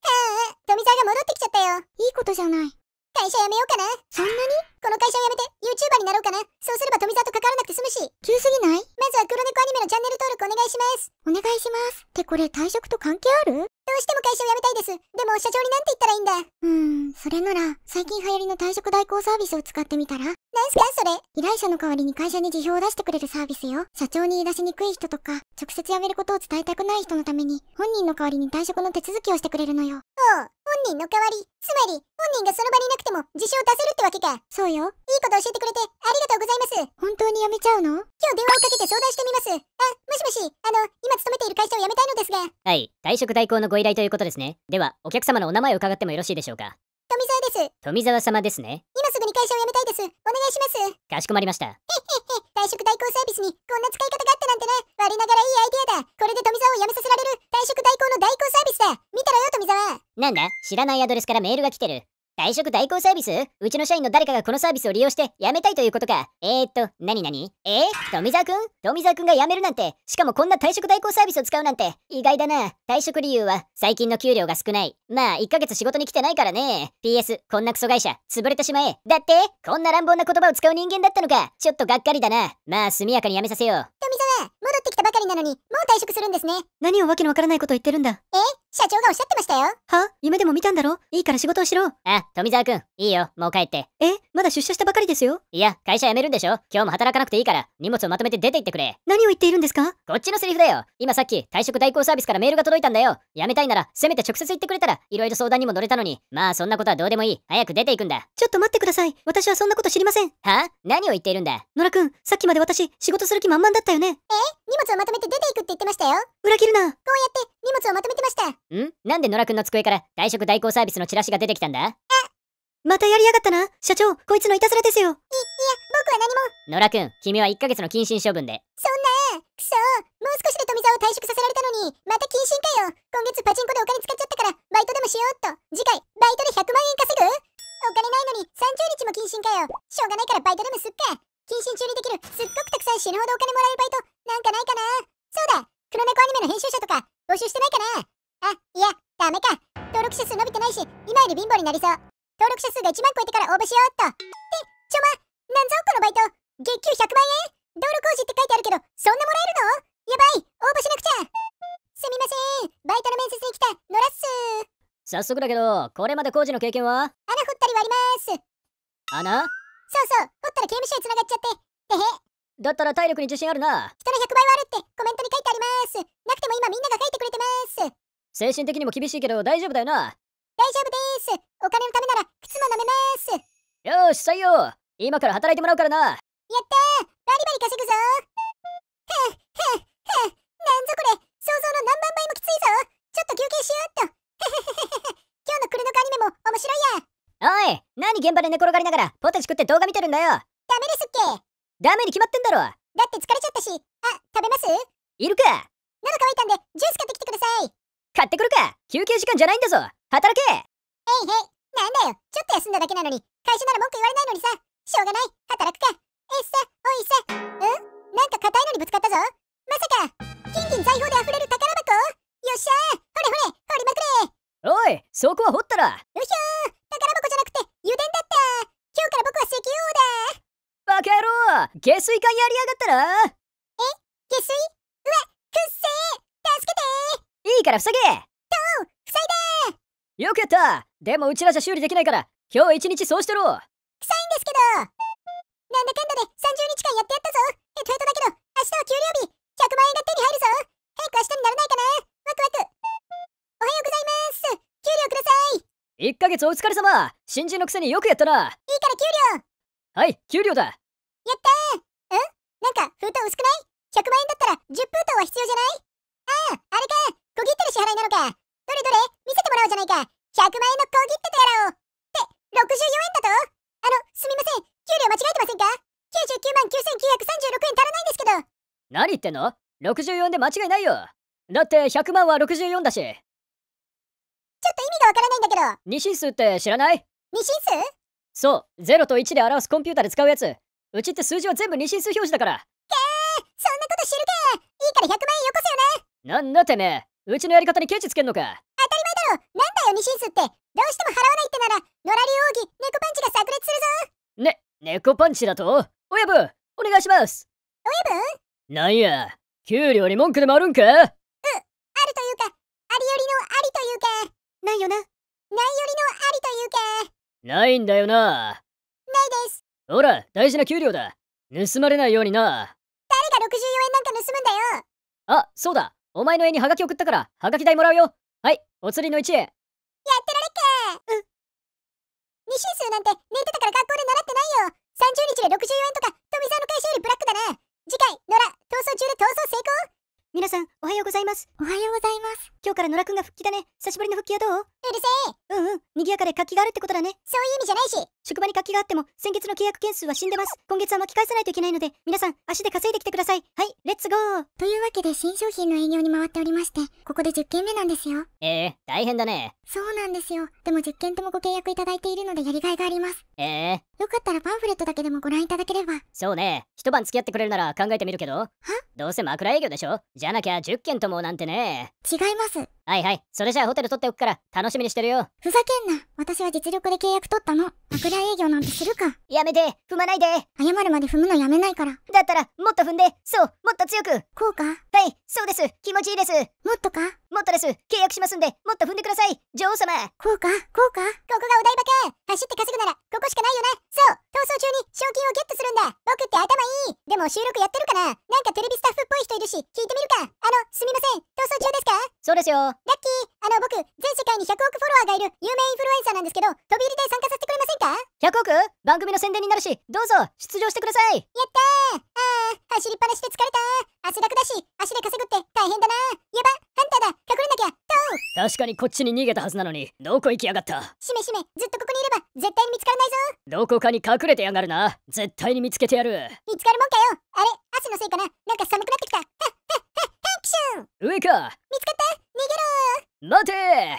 Speaker 2: 富澤が戻ってきちゃったよいいことじゃない会社辞めようかなそんなにこの会社を辞めて YouTuber になろうかなそうすれば富澤と関わらなくて済むし急すぎないまずは黒猫アニメのチャンネル登録お願いしますお願いしますってこれ退職と関係あるどうしても会社を辞めたいですでも社長になんて言ったらいいんだうーんそれなら最近流行りの退職代行サービスを使ってみたらなんすかそれ依頼者の代わりに会社に辞表を出してくれるサービスよ。社長に言い出しにくい人とか、直接辞めることを伝えたくない人のために、本人の代わりに退職の手続きをしてくれるのよ。おう、本人の代わり、つまり、本人がその場にいなくても自称を出せるってわけか。そうよ。いいこと教えてくれてありがとうございます。本当に辞めちゃうの今日電話をかけて相談してみます。あ、もしもし、あの、今勤めている会社を辞めたいのですが。は
Speaker 3: い、
Speaker 1: 退職代行のご依頼ということですね。では、お客様のお名前を伺ってもよろしいでしょうか。
Speaker 2: 富澤で
Speaker 1: す。富澤様ですね。
Speaker 2: 今すぐに会社を辞めたいです。お願いします。
Speaker 1: かしこまりました。へへ
Speaker 2: へ。退職代行サービスにこんな使い方があったなんてね我ながらいいアイディアだこれで富澤を辞めさせられる退職代行の代行サービスだ見たらよ富
Speaker 1: 澤なんだ知らないアドレスからメールが来てる退職代行サービスうちの社員の誰かがこのサービスを利用して辞めたいということか。えー、っと、なになにえー、富澤くん富澤くんが辞めるなんて、しかもこんな退職代行サービスを使うなんて、意外だな。退職理由は、最近の給料が少ない。まあ、1ヶ月仕事に来てないからね。PS、こんなクソ会社、潰れてしまえ。だって、こんな乱暴な言葉を使う人間だったのか。ちょっとがっかりだな。まあ、速やかに辞めさせよう。富
Speaker 2: 澤、戻ってきたばかりなのに、もう退職するんですね。
Speaker 1: 何をわけのわからないこと言ってるんだ。
Speaker 2: え社長がおっしゃってましたよ。
Speaker 1: は夢でも見たんだろいいから仕事をしろ。あ、富澤くん、いいよ、もう帰って。え、まだ出社したばかりですよ。いや、会社辞めるんでしょ今日も働かなくていいから、荷物をまとめて出て行ってくれ。何を言っているんですかこっちのセリフだよ。今さっき、退職代行サービスからメールが届いたんだよ。辞めたいなら、せめて直接言ってくれたら、いろいろ相談にも乗れたのに。まあ、そんなことはどうでもいい。早く出て行くんだ。ちょっと待ってください。私はそんなこと知りません。は何を言っているんだ野良くん、さっきまで私、仕事する気満々だったよね。え荷
Speaker 2: 物をまとめて出て行くって言ってましたよ。裏切るな。こうやって、荷物をまとめてました。
Speaker 1: んなんで野良くんの机から退職代行サービスのチラシが出てきたんだまたやりやがったな社長こいつのいたずらですよい、いや、
Speaker 2: 僕は
Speaker 1: 何も野良くん、君は1ヶ月の謹
Speaker 3: 慎処分で
Speaker 2: そんなくそもう少しで富澤を退職させられたのにまた謹慎かよ今月パチンコでお金使っちゃったからバイトでもしようっと次回バイトで100万円稼ぐお金ないのに30日も謹慎かよしょうがないからバイトでもすっか謹慎中にできるすっごくたくさん死ぬほどお金もらえるバイトなんかないかなそうだ黒猫アニメの編集者とか募集してないかなあ、いや、ダメか。登録者数伸びてないし、今より貧乏になりそう。登録者数が1万超えてから応募しようっと。って、ちょま、なんぞこのバイト。月給100万円道路工事って書いてあるけど、そんなもらえるのやばい応募しなくちゃすみませんバイトの面接に来たノラっす
Speaker 1: 早速だけど、これまで工事の経験は穴掘っ
Speaker 2: たりはあります穴そうそう、掘ったら刑務所に繋がっちゃって。てへだったら
Speaker 1: 体力に自信あるな
Speaker 2: 人の100倍はあるってコメントに書いてありますなくても今みんなが書いてくれてます
Speaker 3: 精神的にも厳しいけど大丈夫だよな。大丈夫
Speaker 2: です。お金のためなら靴も舐め
Speaker 3: ます。よし、採用。今から働いてもらうからな。やった
Speaker 2: ーバリバリ稼ぐぞふんふんなんぞこれ想像の何万倍もきついぞちょっと休憩しようっと今日のクルノカアニメも面
Speaker 3: 白いやおい
Speaker 1: 何現場で寝転がりながらポテチ食って動画見てるんだよダ
Speaker 2: メですっけ
Speaker 1: ダメに決まってんだろだ
Speaker 2: って疲れちゃったしあ食べますいるか喉乾いたんでジュース買ってきてください
Speaker 1: 買ってくるか休憩時間じゃないんだぞ働けへ
Speaker 3: いへ
Speaker 2: いなんだよちょっと休んだだけなのに会社なら文句言われないのにさしょうがない働くかえっさおいさうんなんか硬いのにぶつかったぞまさか金銀財宝で溢れる宝箱よっしゃほれほれ掘りまくれお
Speaker 3: いそこは掘ったらよ
Speaker 2: っしゃ宝箱じゃなくて油田だった今日から僕は石油王だバカ野郎下水管やりやがったらえ下水うわくっせー助けて
Speaker 3: いいから塞げどう塞いでーよくやったでもうちらじゃ修理できないから今日一日そうしてろ臭いん
Speaker 2: ですけどなんだかんだで30日間やってやったぞえっとえっとだけど明日は給料日100万円が手に入るぞ早く明日にならないかなワクワクおはようございます給料くださ
Speaker 3: い1ヶ月お疲れ様新人のくせによくやったないいか
Speaker 2: ら給料
Speaker 3: はい給料だやっ
Speaker 2: たーうんなんか封筒薄くない ?100 万円だったら10封筒は必要じゃないいなのかどれどれ見せてもらおうじゃないか !100 万円の小切手とやらをって、64円だとあの、すみません、給料間違えてませんか ?99 万9936円足らないんですけど
Speaker 3: 何言ってんの ?64 で間違いないよだって100万は64だしちょっと意味がわからないんだけど2進数って知らない ?2 進数そう0と1で表すコンピューターで使うやつうちって数字は全部2進数表示だからけー
Speaker 2: そんなこと知るかいいから100
Speaker 3: 万円よこせよねなんだてめえうちのやり方にケチつけんのか当
Speaker 2: たり前だろなんだよミシンスってどうしても払わないってなら野良流奥義猫パンチが炸裂す
Speaker 3: るぞね猫パンチだと親分お願いします
Speaker 2: 親分
Speaker 3: なんや給料に文句でもあるんかうあるというか
Speaker 2: ありよりのありというかないよなないよりのありというか
Speaker 3: ないんだよなないですほら大事な給料だ盗まれないようにな
Speaker 2: 誰が64円なんか盗むん
Speaker 3: だよあそうだお前の絵にハガキ送ったから、ハガキ代もらうよ。はい、お釣りの1円。やって
Speaker 2: られっか。うん。二週数なんて寝てたから学校で習ってないよ。30日で64円とか、富んの会社よりブラックだな。次回、野良、逃走中で逃走成功皆さん、おはようございます。おはようございます。今日から野
Speaker 1: 良くんが復帰だね。久しぶりの復帰はどううるせえ。うんうん。賑やかで活気があるってことだね。そういう意味じゃないし。職場に活気があっても、先月の契約件数は死んでます。今月は巻き返さないといけないので、皆さん、足で稼いで
Speaker 2: きてください。はい、レッツゴー。というわけで、新商品の営業に回っておりまして、ここで10件目なんですよ。
Speaker 3: ええー、大変だね。
Speaker 2: そうなんですよ。でも10件ともご契約いただいているので、やりがいがあります。ええー、よかったらパンフレットだけでもご覧いただければ。
Speaker 3: そうね。一
Speaker 2: 晩付き合ってくれるなら考
Speaker 3: えてみるけど。はどうせ枕営業でしょじゃなきゃ10件ともなんてね。違います。はいはい。それじゃあホテル取っておくから、楽しみにしてるよ。
Speaker 2: ふざけんな。私は実力で契約取ったの。悪大営業なんてするか。やめて。踏まないで。謝るまで踏むのやめないから。だったら、もっと踏
Speaker 1: んで。そう、もっと強く。こうかはい、そうです。気持ちいいです。もっとかもっとです。契
Speaker 2: 約しますんで、もっと踏んでください。女王様。こうかこうかここがお台場か。走って稼ぐなら、ここしかないよね。そう、逃走中に賞金をゲットするんだ。僕って頭いい。でも収録やってるかななんかテレビスタッフっぽい人いるし、聞いてみるか。あの、すみません。逃走中ですかそうですよ。ラッキーあの、僕、全世界に100億フォロワーがいる有名インフルエンサーなんですけど、飛び入りで参加させてくれませんか
Speaker 1: ?100 億番組の宣伝になるし、
Speaker 2: どうぞ、出場してくださいやったーあー、走りっぱなしで疲れた汗だくだし、足で稼ぐって大変だなやば、ハンターだ隠れなきゃ
Speaker 3: どう確かにこっちに逃げたはずなのに、どこ行きやがった
Speaker 2: しめしめ、ずっとここにいれば、絶対に見つからな
Speaker 3: いぞどこかに隠れてやがるな。絶対に見つけてやる。
Speaker 2: 見つかるもんかよあれ、汗のせいかななんか寒くなってきた。アクン上か見つかった
Speaker 3: 逃げろ待てっどこまで追っ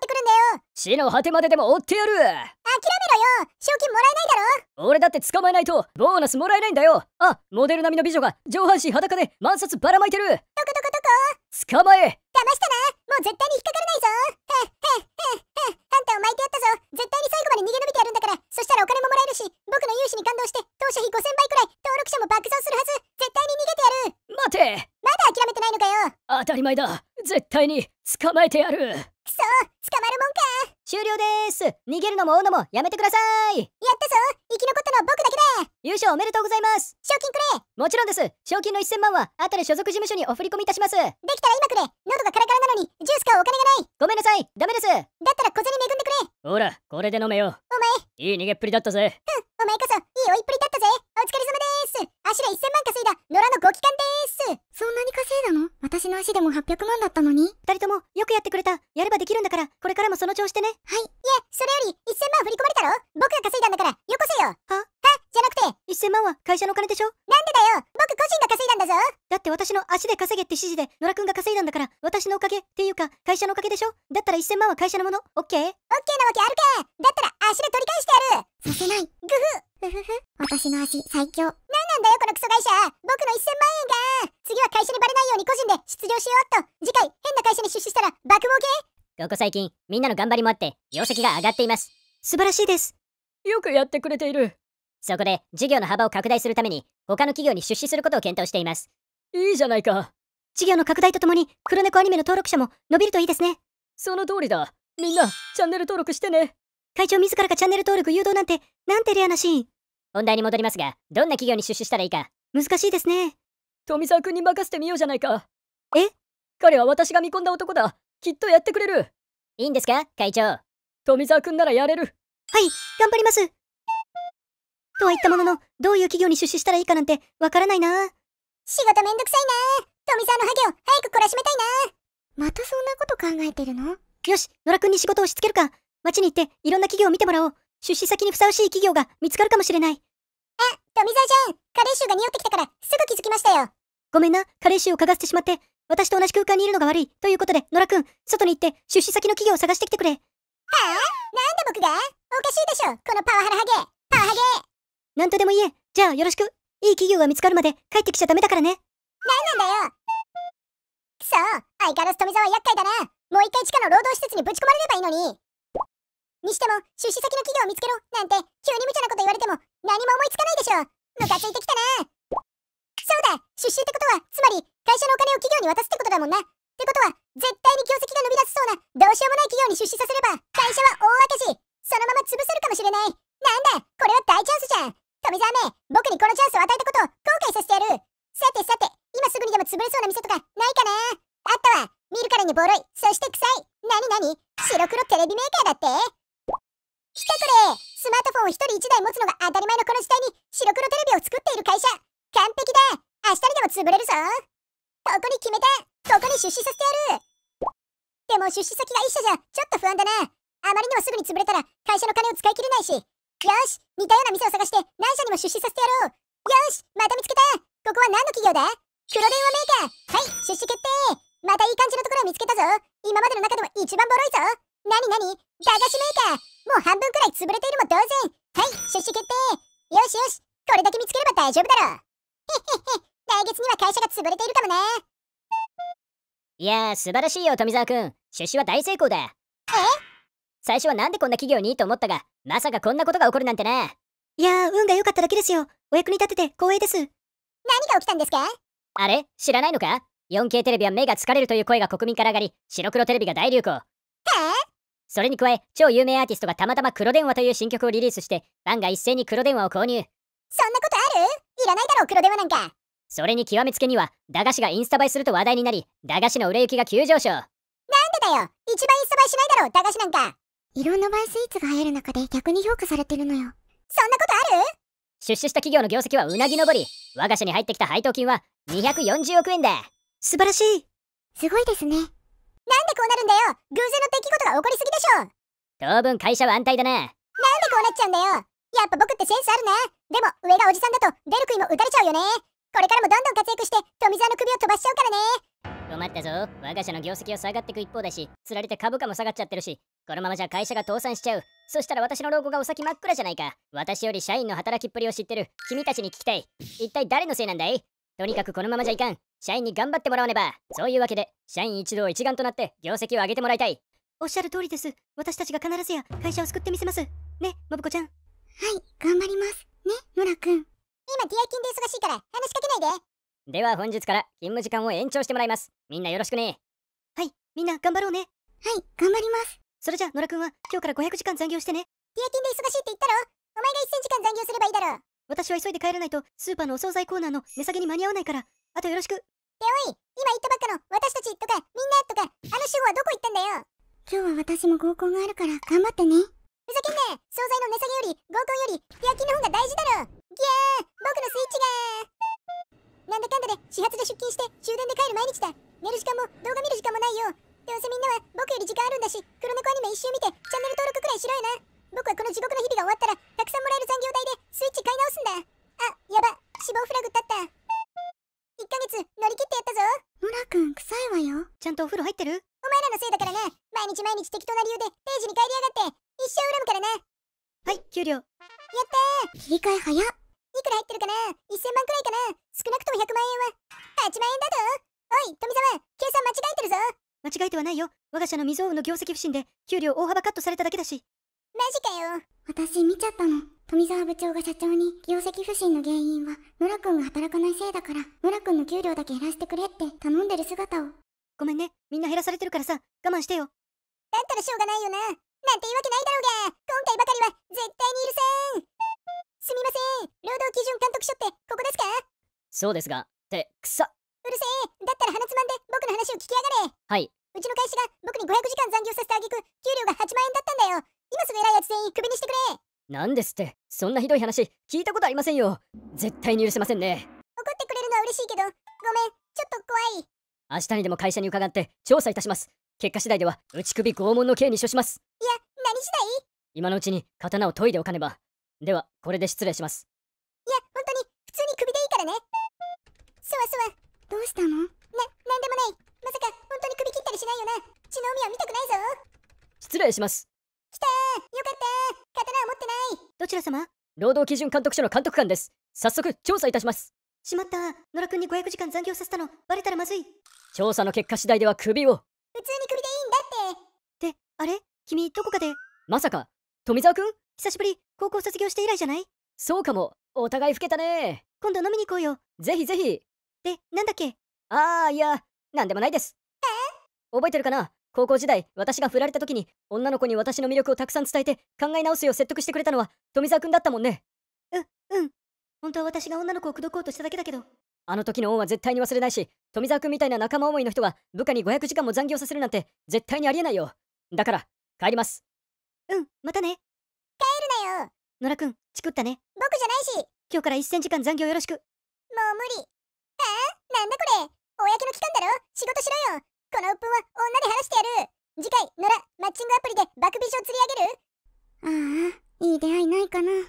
Speaker 3: てくるんだよ死の果てまででも追ってやる諦めろよ
Speaker 2: 賞金もらえないだ
Speaker 3: ろ俺だって捕まえないとボーナスもらえないんだよあモデル並みの美
Speaker 1: 女が上半身裸で満札ばらまいてるどこどこどこ捕まえ騙したな
Speaker 2: もう絶対に引っかからないぞへへへへあんたを巻いてやったぞ絶対に最後まで逃げ延びてやるんだからそしたらお金ももらえるし僕の融資に感動して当社費5000倍くらい登録者も爆増するはず絶対に逃げてやる待てまだ諦めてないのかよ
Speaker 3: 当たり前だ絶対に
Speaker 1: 捕まえてやるくそ捕まるもんか終了です逃げるのも追うのもやめてくださいやったぞ生き残ったのは僕だけだ優勝おめでとうございます賞金くれもちろんです賞金の1000万は後で所属事務所にお振り込みいたしますできたら今くれ喉がカラカラなのにジュ
Speaker 2: ース買うお金がないごめんなさいダメですだったら小銭
Speaker 3: 恵んでくれほらこれで飲めよお前いい逃げっぷりだったぜう
Speaker 2: んお前こそいい追いっぷりだったぜお疲れ様です足で1000万稼いだ野良のご機関ですそんなに稼いだの私の足でも800万だったのに2人ともよくやってくれた
Speaker 1: で稼げって指示で野良くんが稼いだんだから私のおかげっていうか会社のおかげでしょだったら1000万は会社のものオッケーオッケーなわけあるかだったら足で取り返して
Speaker 2: やるさせないグフ私の足最強何なんだよこのクソ会社僕の1000万円が次は会社にバレないように個人で出場しようっと次回変な会社に出資したら爆儲
Speaker 1: けここ最近みんなの頑張りもあって業績が上がっています素晴らしいですよくやってくれているそこで事業の幅を拡大するために他の企業に出資することを検討していますいいじゃないか。事業の拡大とともに、黒猫アニメの登録者も伸びるといいですね。その通りだ。みんな、チャンネル登録してね。会長自らがチャンネル登録誘導なんて、なんてレアなシーン。本題に戻りますが、どんな企業に出資したらいいか。難しいですね。富沢君に任せてみようじゃないか。え彼は私が見込んだ男だ。きっとやってくれる。いいんですか、会長。富沢君ならやれる。はい、頑張ります。とは言ったものの、どういう企業に出資したらいいかなんて、わからないな。仕事めんどくさいな富沢のハゲを早く懲らしめたいなまたそんなこと考えてるのよし野良くんに仕事を押し付けるか街に行っていろんな企業を見てもらおう出資先にふさわしい企業が見つかるかもしれないあ富沢ちゃん加齢臭が匂ってきたからすぐ気づきましたよごめんな加齢臭を嗅がせてしまって私と同じ空間にいるのが悪いということで野良くん外に行って出資先の企業を探してきてくれはあなんで僕がおかしいでしょこ
Speaker 2: のパワハラハゲパワハゲ
Speaker 1: 何とでも言えじゃあよろしくいい企業が見つかるまで帰ってきちゃダメだからね。
Speaker 2: 何なんだよくそ相変わらず富澤厄介だな。もう一回地下の労働施設にぶち込まれればいいのに。にしても、出資先の企業を見つけろなんて、急に無茶なこと言われても、何も思いつかないでしょ。ムカついてきたな。そうだ出資ってことは、つまり、会社のお金を企業に渡すってことだもんな。ってことは、絶対に業績が伸び出せそうな、どうしようもない企業に出資させれば、会社は大赤字そのまま潰せるかもしれないなんだこれは大チャンスじゃん富澤め、僕にこのチャンスを与えたことを後悔させてやるさてさて、今すぐにでも潰れそうな店とかないかなあったわ見るからにボロいそして臭いなになに白黒テレビメーカーだって来てくれスマートフォンを1人1台持つのが当たり前のこの時代に白黒テレビを作っている会社完璧だ明日にでも潰れるぞここに決めたここに出資させてやるでも出資先が一社じゃちょっと不安だなあまりにもすぐに潰れたら会社の金を使い切れないしよし似たような店を探して何社にも出資させてやろうよしまた見つけたここは何の企業だ黒電話メーカーはい出資決定またいい感じのところ見つけたぞ今までの中でも一番ボロいぞ何何なに駄菓子メーカーもう半分くらい潰れているも同然はい出資決定よしよしこれだけ見つければ大丈夫だろうへへへ来月には会社が潰れているかもね
Speaker 3: いやー素晴らしいよ富澤くん
Speaker 1: 出資は大成功だえ最初はなんでこんな企業にいいと思ったが、まさかこんなことが起こるなんてな。いやー、運が良かっただけですよ。お役に立てて光栄です。何が起きたんですかあれ知らないのか ?4K テレビは目が疲れるという声が国民から上がり、白黒テレビが大流行。へえそれに加え、超有名アーティストがたまたま黒電話という新曲をリリースして、ファンが一斉に黒電話を購入。そんなことあるいらないだろ、黒電話なんか。それに極めつけには、駄菓子がインスタ映えすると話題になり、駄菓子の売れ行きが急上昇。なんで
Speaker 2: だよ一番インスタ映えしないだろ、駄菓子なんか。いろんなバイスイーツが入る中で逆に評価されてるのよ。そんなことある出資した企業の業績はうなぎ登り、
Speaker 1: 我が社に入ってきた配当金は240億円だ。素晴らしい。すごいですね。なんで
Speaker 2: こうなるんだよ偶然の出来事が起こりすぎでしょ
Speaker 1: 当分会社は安泰だな。なんで
Speaker 2: こうなっちゃうんだよやっぱ僕ってセンスあるな。でも上がおじさんだと出る杭も打たれちゃうよね。これからもどんどん活躍して富澤の首を飛ばしちゃうから
Speaker 1: ね。困ったぞ我が社の業績は下がってく一方だし釣られて株価も下がっちゃってるしこのままじゃ会社が倒産しちゃう。そしたら私の老後がお先真っ暗じゃないか。私より社員の働きっぷりを知ってる君たちに聞きたい。一体誰のせいなんだいとにかくこのままじゃいかん。社員に頑張ってもらわねば。そういうわけで、社員一同一丸となって業績を上げてもらいたい。おっしゃる通りです。私たちが必ずや会社を救ってみせます。ね、信子ちゃん。はい、
Speaker 2: 頑張ります。ね、村く君。今、ィアキ金で忙しいから話しかけないで。
Speaker 1: では本日から勤務時間を延長してもらいます。みんなよろしくね。
Speaker 2: はい、みんな頑張ろ
Speaker 1: うね。はい、頑張ります。それじゃ、野良くんは今日から500時間残業してね。夜勤で忙しいって言ったろ
Speaker 2: お前が1000時間残業すればいいだろ
Speaker 1: 私は急いで帰らないと、スーパーのお惣菜コーナーの値下げに間に合
Speaker 2: わないから、あとよろしく。でおい、今言ったばっかの、私たちとか、みんなとか、あの主婦はどこ行ったんだよ今日は私も合コンがあるから頑張ってね。ふざけんな惣菜の値下げより、合コンより、夜勤の方が大事だろギャー僕のスイッチがなんだかんだで、始発で出勤して、終電で帰る毎日だ寝る時間も、動画見る時間もないよどうせみんなは僕より時間あるんだし黒猫アニメ一周見てチャンネル登録くらいしろよな僕はこの地獄の日々が終わったらたくさんもらえる残業代でスイッチ買い直すんだあやば死亡フラグ立った1ヶ月乗り切ってやったぞノラくん臭いわよちゃんとお風呂入ってるお前らのせいだからな毎日毎日適当な理由で定時に帰りやがって一生恨むからなはい給料やったー切り替え早いくら入ってるかな1000万くらいかな少なくとも100万円は8万円だぞおい富沢、計算間違えてるぞ間違えて
Speaker 1: はないよ。我が社の未曾有の業績不振で、給料大幅カットされただけだし。マジかよ。私見ちゃっ
Speaker 2: たの。富澤部長が社長に業績不振の原因は野良君んが働かないせいだから野良君の給料だけ減らしてくれって頼んでる姿をごめんねみんな減らされてるからさ我慢してよだったらしょうがないよななんて言い訳ないだろうが今回ばかりは絶対に許せんすみません労働基準監督署ってここですか
Speaker 3: そうですがってくさ
Speaker 2: うるせえだったら鼻つまんで僕の話を聞きやがれはいうちの会社が僕に500時間残業させてあげく給料が8万円だったんだよ今すぐ偉いやつ全員クビにしてくれ
Speaker 3: なんですってそんなひどい話聞いたことありませんよ絶対に許せませんね怒って
Speaker 2: くれるのは嬉しいけどごめんちょっと怖い
Speaker 3: 明日にでも会社に伺って調査いたします結果次第では打ち首拷問の刑に処します
Speaker 2: いや何次第
Speaker 3: 今のうちに刀を研いでおかねばではこれで失礼します
Speaker 2: いや本当に普通に首でいいからねそわそわどうしたのな、なんでもないまさか本当に首切ったりしないよな血の海は見たくないぞ失礼します来たよかっ
Speaker 3: た刀を持ってないどちら様労働基準監督署の監督官です早速調査いたしますしまった野良
Speaker 1: くんに500時間残業させたのバレたらまずい
Speaker 3: 調査の結果次第では首を普
Speaker 1: 通に首でいいんだってってあれ君どこかでまさか富澤くん久しぶり高校卒業して以来じゃないそうかもお互い老けたね今度飲みに行こうよぜひぜひで、なんだっけああ、いや、なんでもないです。え覚えてるかな高校時代、私が振られた時に、女の子に私の魅力をたくさん伝えて、考え直すよう説得してくれたのは、富澤君だったもんね。う、うん。本当は私が女の子を口説こうとしただけだけど。あの時の恩は絶対に忘れないし、富澤君みたいな仲間思いの人が、部下に500時間も残業させるなんて、絶対にありえないよ。だから、帰ります。うん、またね。帰るなよ。野良君、チクったね。
Speaker 2: 僕じゃないし。
Speaker 1: 今日から1000時間残業よろしく。もう
Speaker 2: 無理。あなんだこれ公の期間だろ仕事しろよこのオっプンは女で話してやる次回、野良、マッチングアプリで爆美女を釣り上げるああ、いい出会いないかな。あれ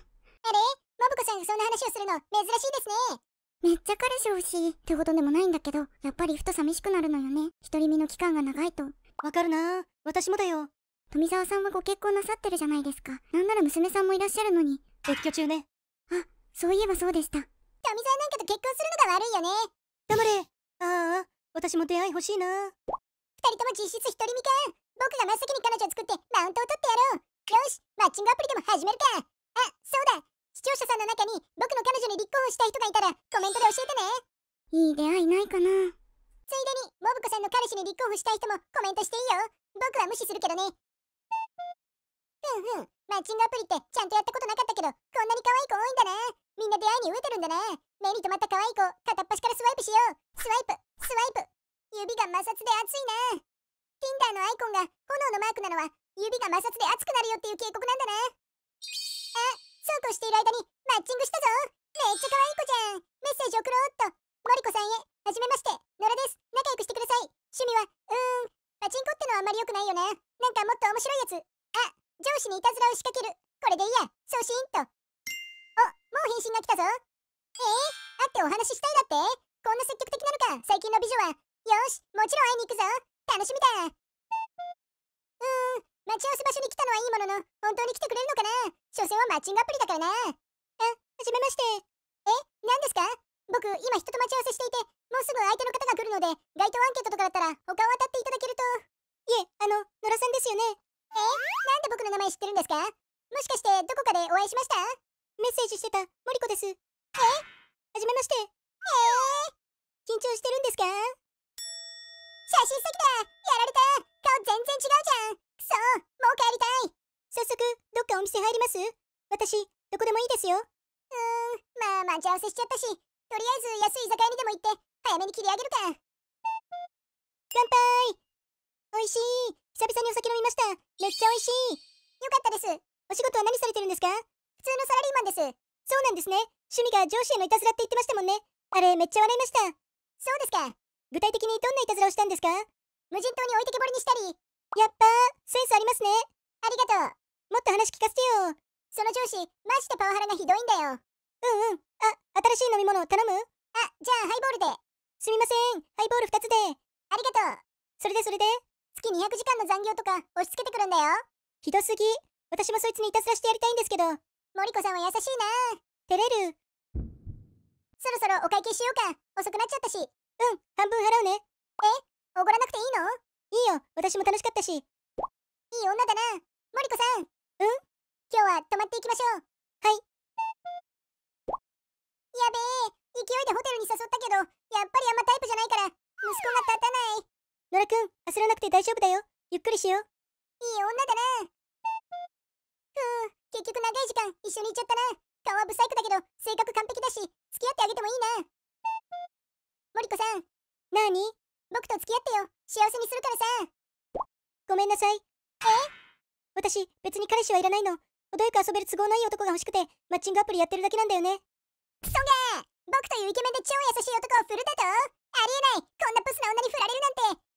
Speaker 2: まぶこさんがそんな話をするの、珍しいですね。めっちゃ彼氏欲しいってことでもないんだけど、やっぱりふと寂しくなるのよね。独り身の期間が長いと。わかるな私もだよ。富澤さんはご結婚なさってるじゃないですか。なんなら娘さんもいらっしゃるのに。別居中ね。あ、そういえばそうでした。富沢なんかと結婚するのが悪いよね黙れああ私も出会い欲しいな二人とも実質独人みかん僕が真っ先に彼女を作ってマウントを取ってやろうよしマッチングアプリでも始めるかあそうだ視聴者さんの中に僕の彼女に立候補したい人がいたらコメントで教えてねいい出会いないかなついでにモブコさんの彼氏に立候補したい人もコメントしていいよ僕は無視するけどねうんうん。マッチングアプリってちゃんとやったことなかったけど、こんなに可愛い子多いんだね。みんな出会いに飢えてるんだね。目に留まった可愛い子、片っ端からスワイプしよう。スワイプ、スワイプ。指が摩擦で熱いな Tinder のアイコンが炎のマークなのは、指が摩擦で熱くなるよっていう警告なんだなあ、そうこうしている間にマッチングしたぞ。めっちゃ可愛い子じゃん。メッセージ送ろうっと。マリコさんへ、はじめまして、野良です。仲良くしてください。趣味は、うーん、パチンコってのはあんまり良くないよね。なんかもっと面白いやつ、上司にいたずらを仕掛けるこれでいいや送信とおもう返信が来たぞええー、会ってお話ししたいだってこんな積極的なのか最近の美女はよしもちろん会いに行くぞ楽しみだうーん待ち合わせ場所に来たのはいいものの本当に来てくれるのかな所詮はマッチングアプリだからなあはじめましてえ何ですか僕今人と待ち合わせしていてもうすぐ相手の方が来るので街頭アンケートとかだったら他を当たっていただけるといえあの野良さんですよねえなんで僕の名前知ってるんですかもしかしてどこかでお会いしましたメッセージしてた森子ですえはじめましてへえー、緊張してるんですか写真詐欺だやられた顔全然違うじゃんくそもう帰りたい早速どっかお店入ります私どこでもいいですようーんまあ待ち合わせしちゃったしとりあえず安い居酒屋にでも行って早めに切り上げるか乾杯美味しい久々にお酒飲みましためっちゃ美味しいよかったですお仕事は何されてるんですか普通のサラリーマンですそうなんですね趣味が上司へのいたずらって言ってましたもんねあれめっちゃ笑いましたそうですか具体的にどんないたずらをしたんですか無人島に置いてけぼりにしたりやっぱセンスありますねありがとうもっと話聞かせてよその上司マジでパワハラがひどいんだようんうんあ新しい飲み物頼むあじゃあハイボールですみませんハイボール2つでありがとうそれでそれで月200時間の残業とか押し付けてくるんだよひどすぎ私もそいつにいたずらしてやりたいんですけど森子さんは優しいな照れるそろそろお会計しようか遅くなっちゃったしうん半分払うねえおごらなくていいのいいよ私も楽しかったしいい女だな森子さんうん今日は泊まっていきましょうはいやべえ勢いでホテルに誘ったけどやっぱりあんまタイプじゃないから息子が立たない野良くん、焦らなくて大丈夫だよ。ゆっくりしよう。いい女だな。ふぅ、結局長い時間一緒にいちゃったな。顔はブサイクだけど、性格完璧だし、付き合ってあげてもいいな。森子さん。なに僕と付き合ってよ。幸せにするからさ。ごめんなさい。え私、別に彼氏はいらないの。穏やか遊べる都合のいい男が欲しくて、マッチングアプリやってるだけなんだよね。そげー僕というイケメンで超優しい男を振るだとありえないこんなブスな女に振られるなんて